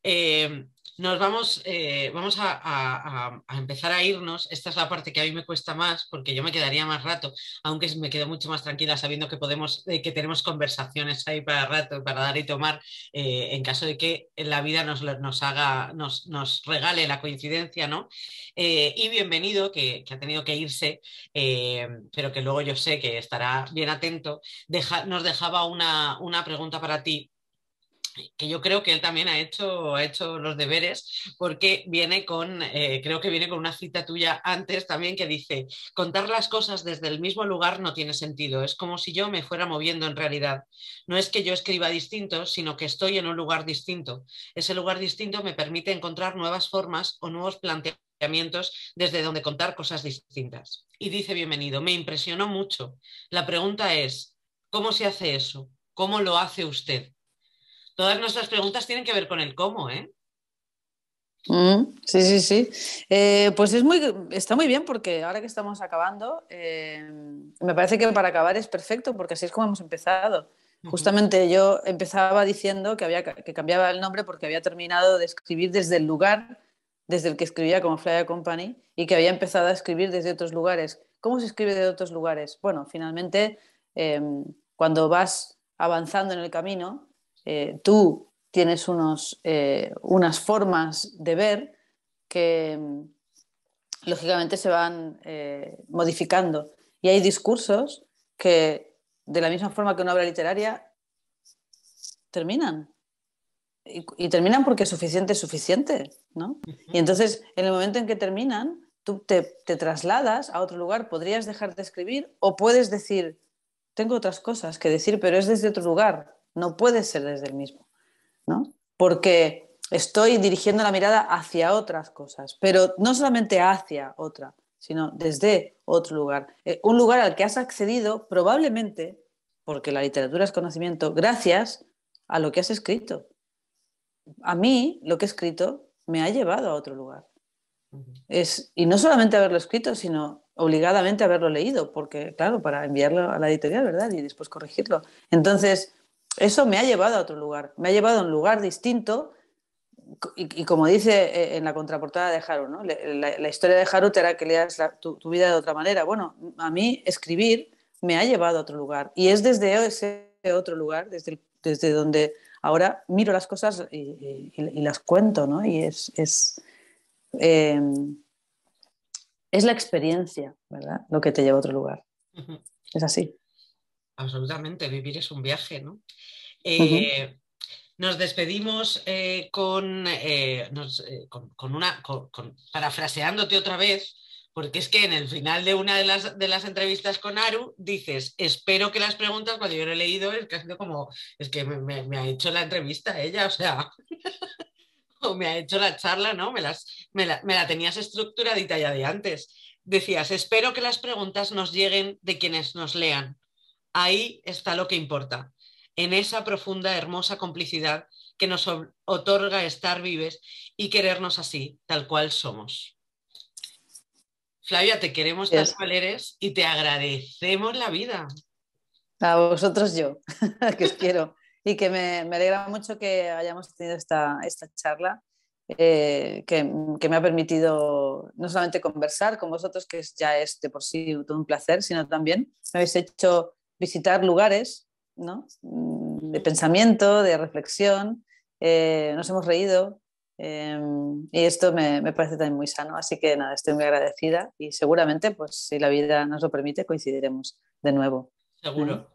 Eh, nos vamos, eh, vamos a, empezar a irnos. Esta es la parte que a mí me cuesta más, porque yo me quedaría más rato, aunque me quedo mucho más tranquila sabiendo que podemos, eh, que tenemos conversaciones ahí para rato, para dar y tomar, eh, en caso de que la vida nos, haga, nos, regale la coincidencia, ¿no? y bienvenido, que, ha tenido que irse, pero que luego yo sé que estará bien atento. nos dejaba una pregunta para ti que yo creo que él también ha hecho, ha hecho los deberes, porque viene con, eh, creo que viene con una cita tuya antes también que dice, contar las cosas desde el mismo lugar no tiene sentido, es como si yo me fuera moviendo en realidad. No es que yo escriba distinto, sino que estoy en un lugar distinto. Ese lugar distinto me permite encontrar nuevas formas o nuevos planteamientos desde donde contar cosas distintas. Y dice, bienvenido, me impresionó mucho. La pregunta es, ¿cómo se hace eso? ¿Cómo lo hace usted? todas nuestras preguntas tienen que ver con el cómo, ¿eh? Mm, sí, sí, sí. Eh, pues es muy, está muy bien porque ahora que estamos acabando, eh, me parece que para acabar es perfecto porque así es como hemos empezado. Justamente yo empezaba diciendo que, había, que cambiaba el nombre porque había terminado de escribir desde el lugar desde el que escribía como Flyer Company y que había empezado a escribir desde otros lugares. ¿Cómo se escribe desde otros lugares? Bueno, finalmente, eh, cuando vas avanzando en el camino, eh, tú tienes eh, unas formas de ver que mm, lógicamente se van eh, modificando. Y hay discursos que, de la misma forma que una obra literaria, terminan. Y, terminan porque suficiente es suficiente, ¿no? Y entonces, en el momento en que terminan, tú te, te, trasladas a otro lugar, podrías dejar de escribir o puedes decir, tengo otras cosas que decir, pero es desde otro lugar no puede ser desde el mismo, Porque estoy dirigiendo la mirada hacia otras cosas, pero no solamente hacia otra, sino desde otro lugar. Eh, un lugar al que has accedido probablemente, porque la literatura es conocimiento, gracias a lo que has escrito. A mí lo que he escrito me ha llevado a otro lugar. y no solamente haberlo escrito, sino obligadamente haberlo leído, porque claro, para enviarlo a la editorial, ¿verdad? Y después corregirlo. Entonces, eso me ha llevado a otro lugar, me ha llevado a un lugar distinto. Y, como dice eh, en la contraportada de Haru, la, historia de Haru te hará que leas tu, vida de otra manera. Bueno, a mí escribir me ha llevado a otro lugar y es desde ese otro lugar, desde, donde ahora miro las cosas y, las cuento, Y em, es, la experiencia, ¿verdad? Lo que te lleva a otro lugar. Es así absolutamente, vivir es un viaje, ¿no? Eh, nos despedimos eh, eh, con, con, una, parafraseándote otra vez, porque es que en el final de una de las, entrevistas con Aru dices, espero que las preguntas, cuando yo lo he leído, es que ha sido como, es que me, ha hecho la entrevista ella, o sea, [laughs] o me ha hecho la charla, ¿no? Me, las, me, la, me la tenías estructuradita ya de antes. Decías, espero que las preguntas nos lleguen de quienes nos lean Ahí está lo que importa, en esa profunda, hermosa complicidad que nos otorga estar vives y querernos así, tal cual somos. Flavia, te queremos tal cual eres y te agradecemos la vida. A vosotros yo, [laughs] que os quiero. Y que me, alegra mucho que hayamos tenido esta, esta charla, eh, que, me ha permitido no solamente conversar con vosotros, que ya es de por sí todo un placer, sino también me habéis hecho visitar lugares ¿no? Mm, de mm. pensamiento, de reflexión, eh, nos hemos reído em, y esto me, parece también muy sano. Así que nada, estoy muy agradecida y seguramente, pues si la vida nos lo permite, coincidiremos de nuevo. Seguro.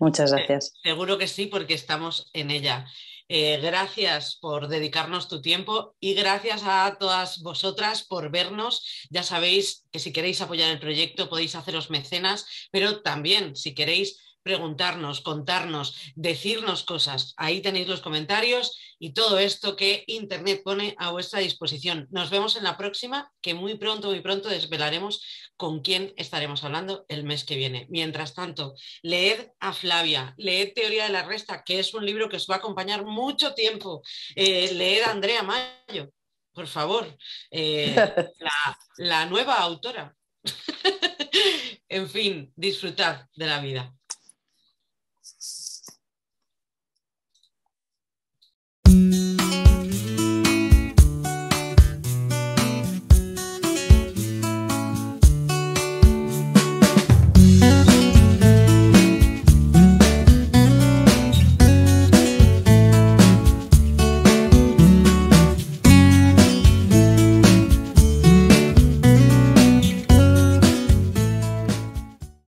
Muchas gracias. seguro que sí, porque estamos en ella. Eh, gracias por dedicarnos tu tiempo y gracias a todas vosotras por vernos. Ya sabéis que si queréis apoyar el proyecto podéis haceros mecenas, pero también si queréis preguntarnos, contarnos, decirnos cosas. Ahí tenéis los comentarios y todo esto que Internet pone a vuestra disposición. Nos vemos en la próxima, que muy pronto, muy pronto desvelaremos con quién estaremos hablando el mes que viene. Mientras tanto, leed a Flavia, leed Teoría de la Resta, que es un libro que os va a acompañar mucho tiempo. Eh, leed a Andrea Mayo, por favor, eh, [laughs] la, la nueva autora. [laughs] en fin, disfrutar de la vida.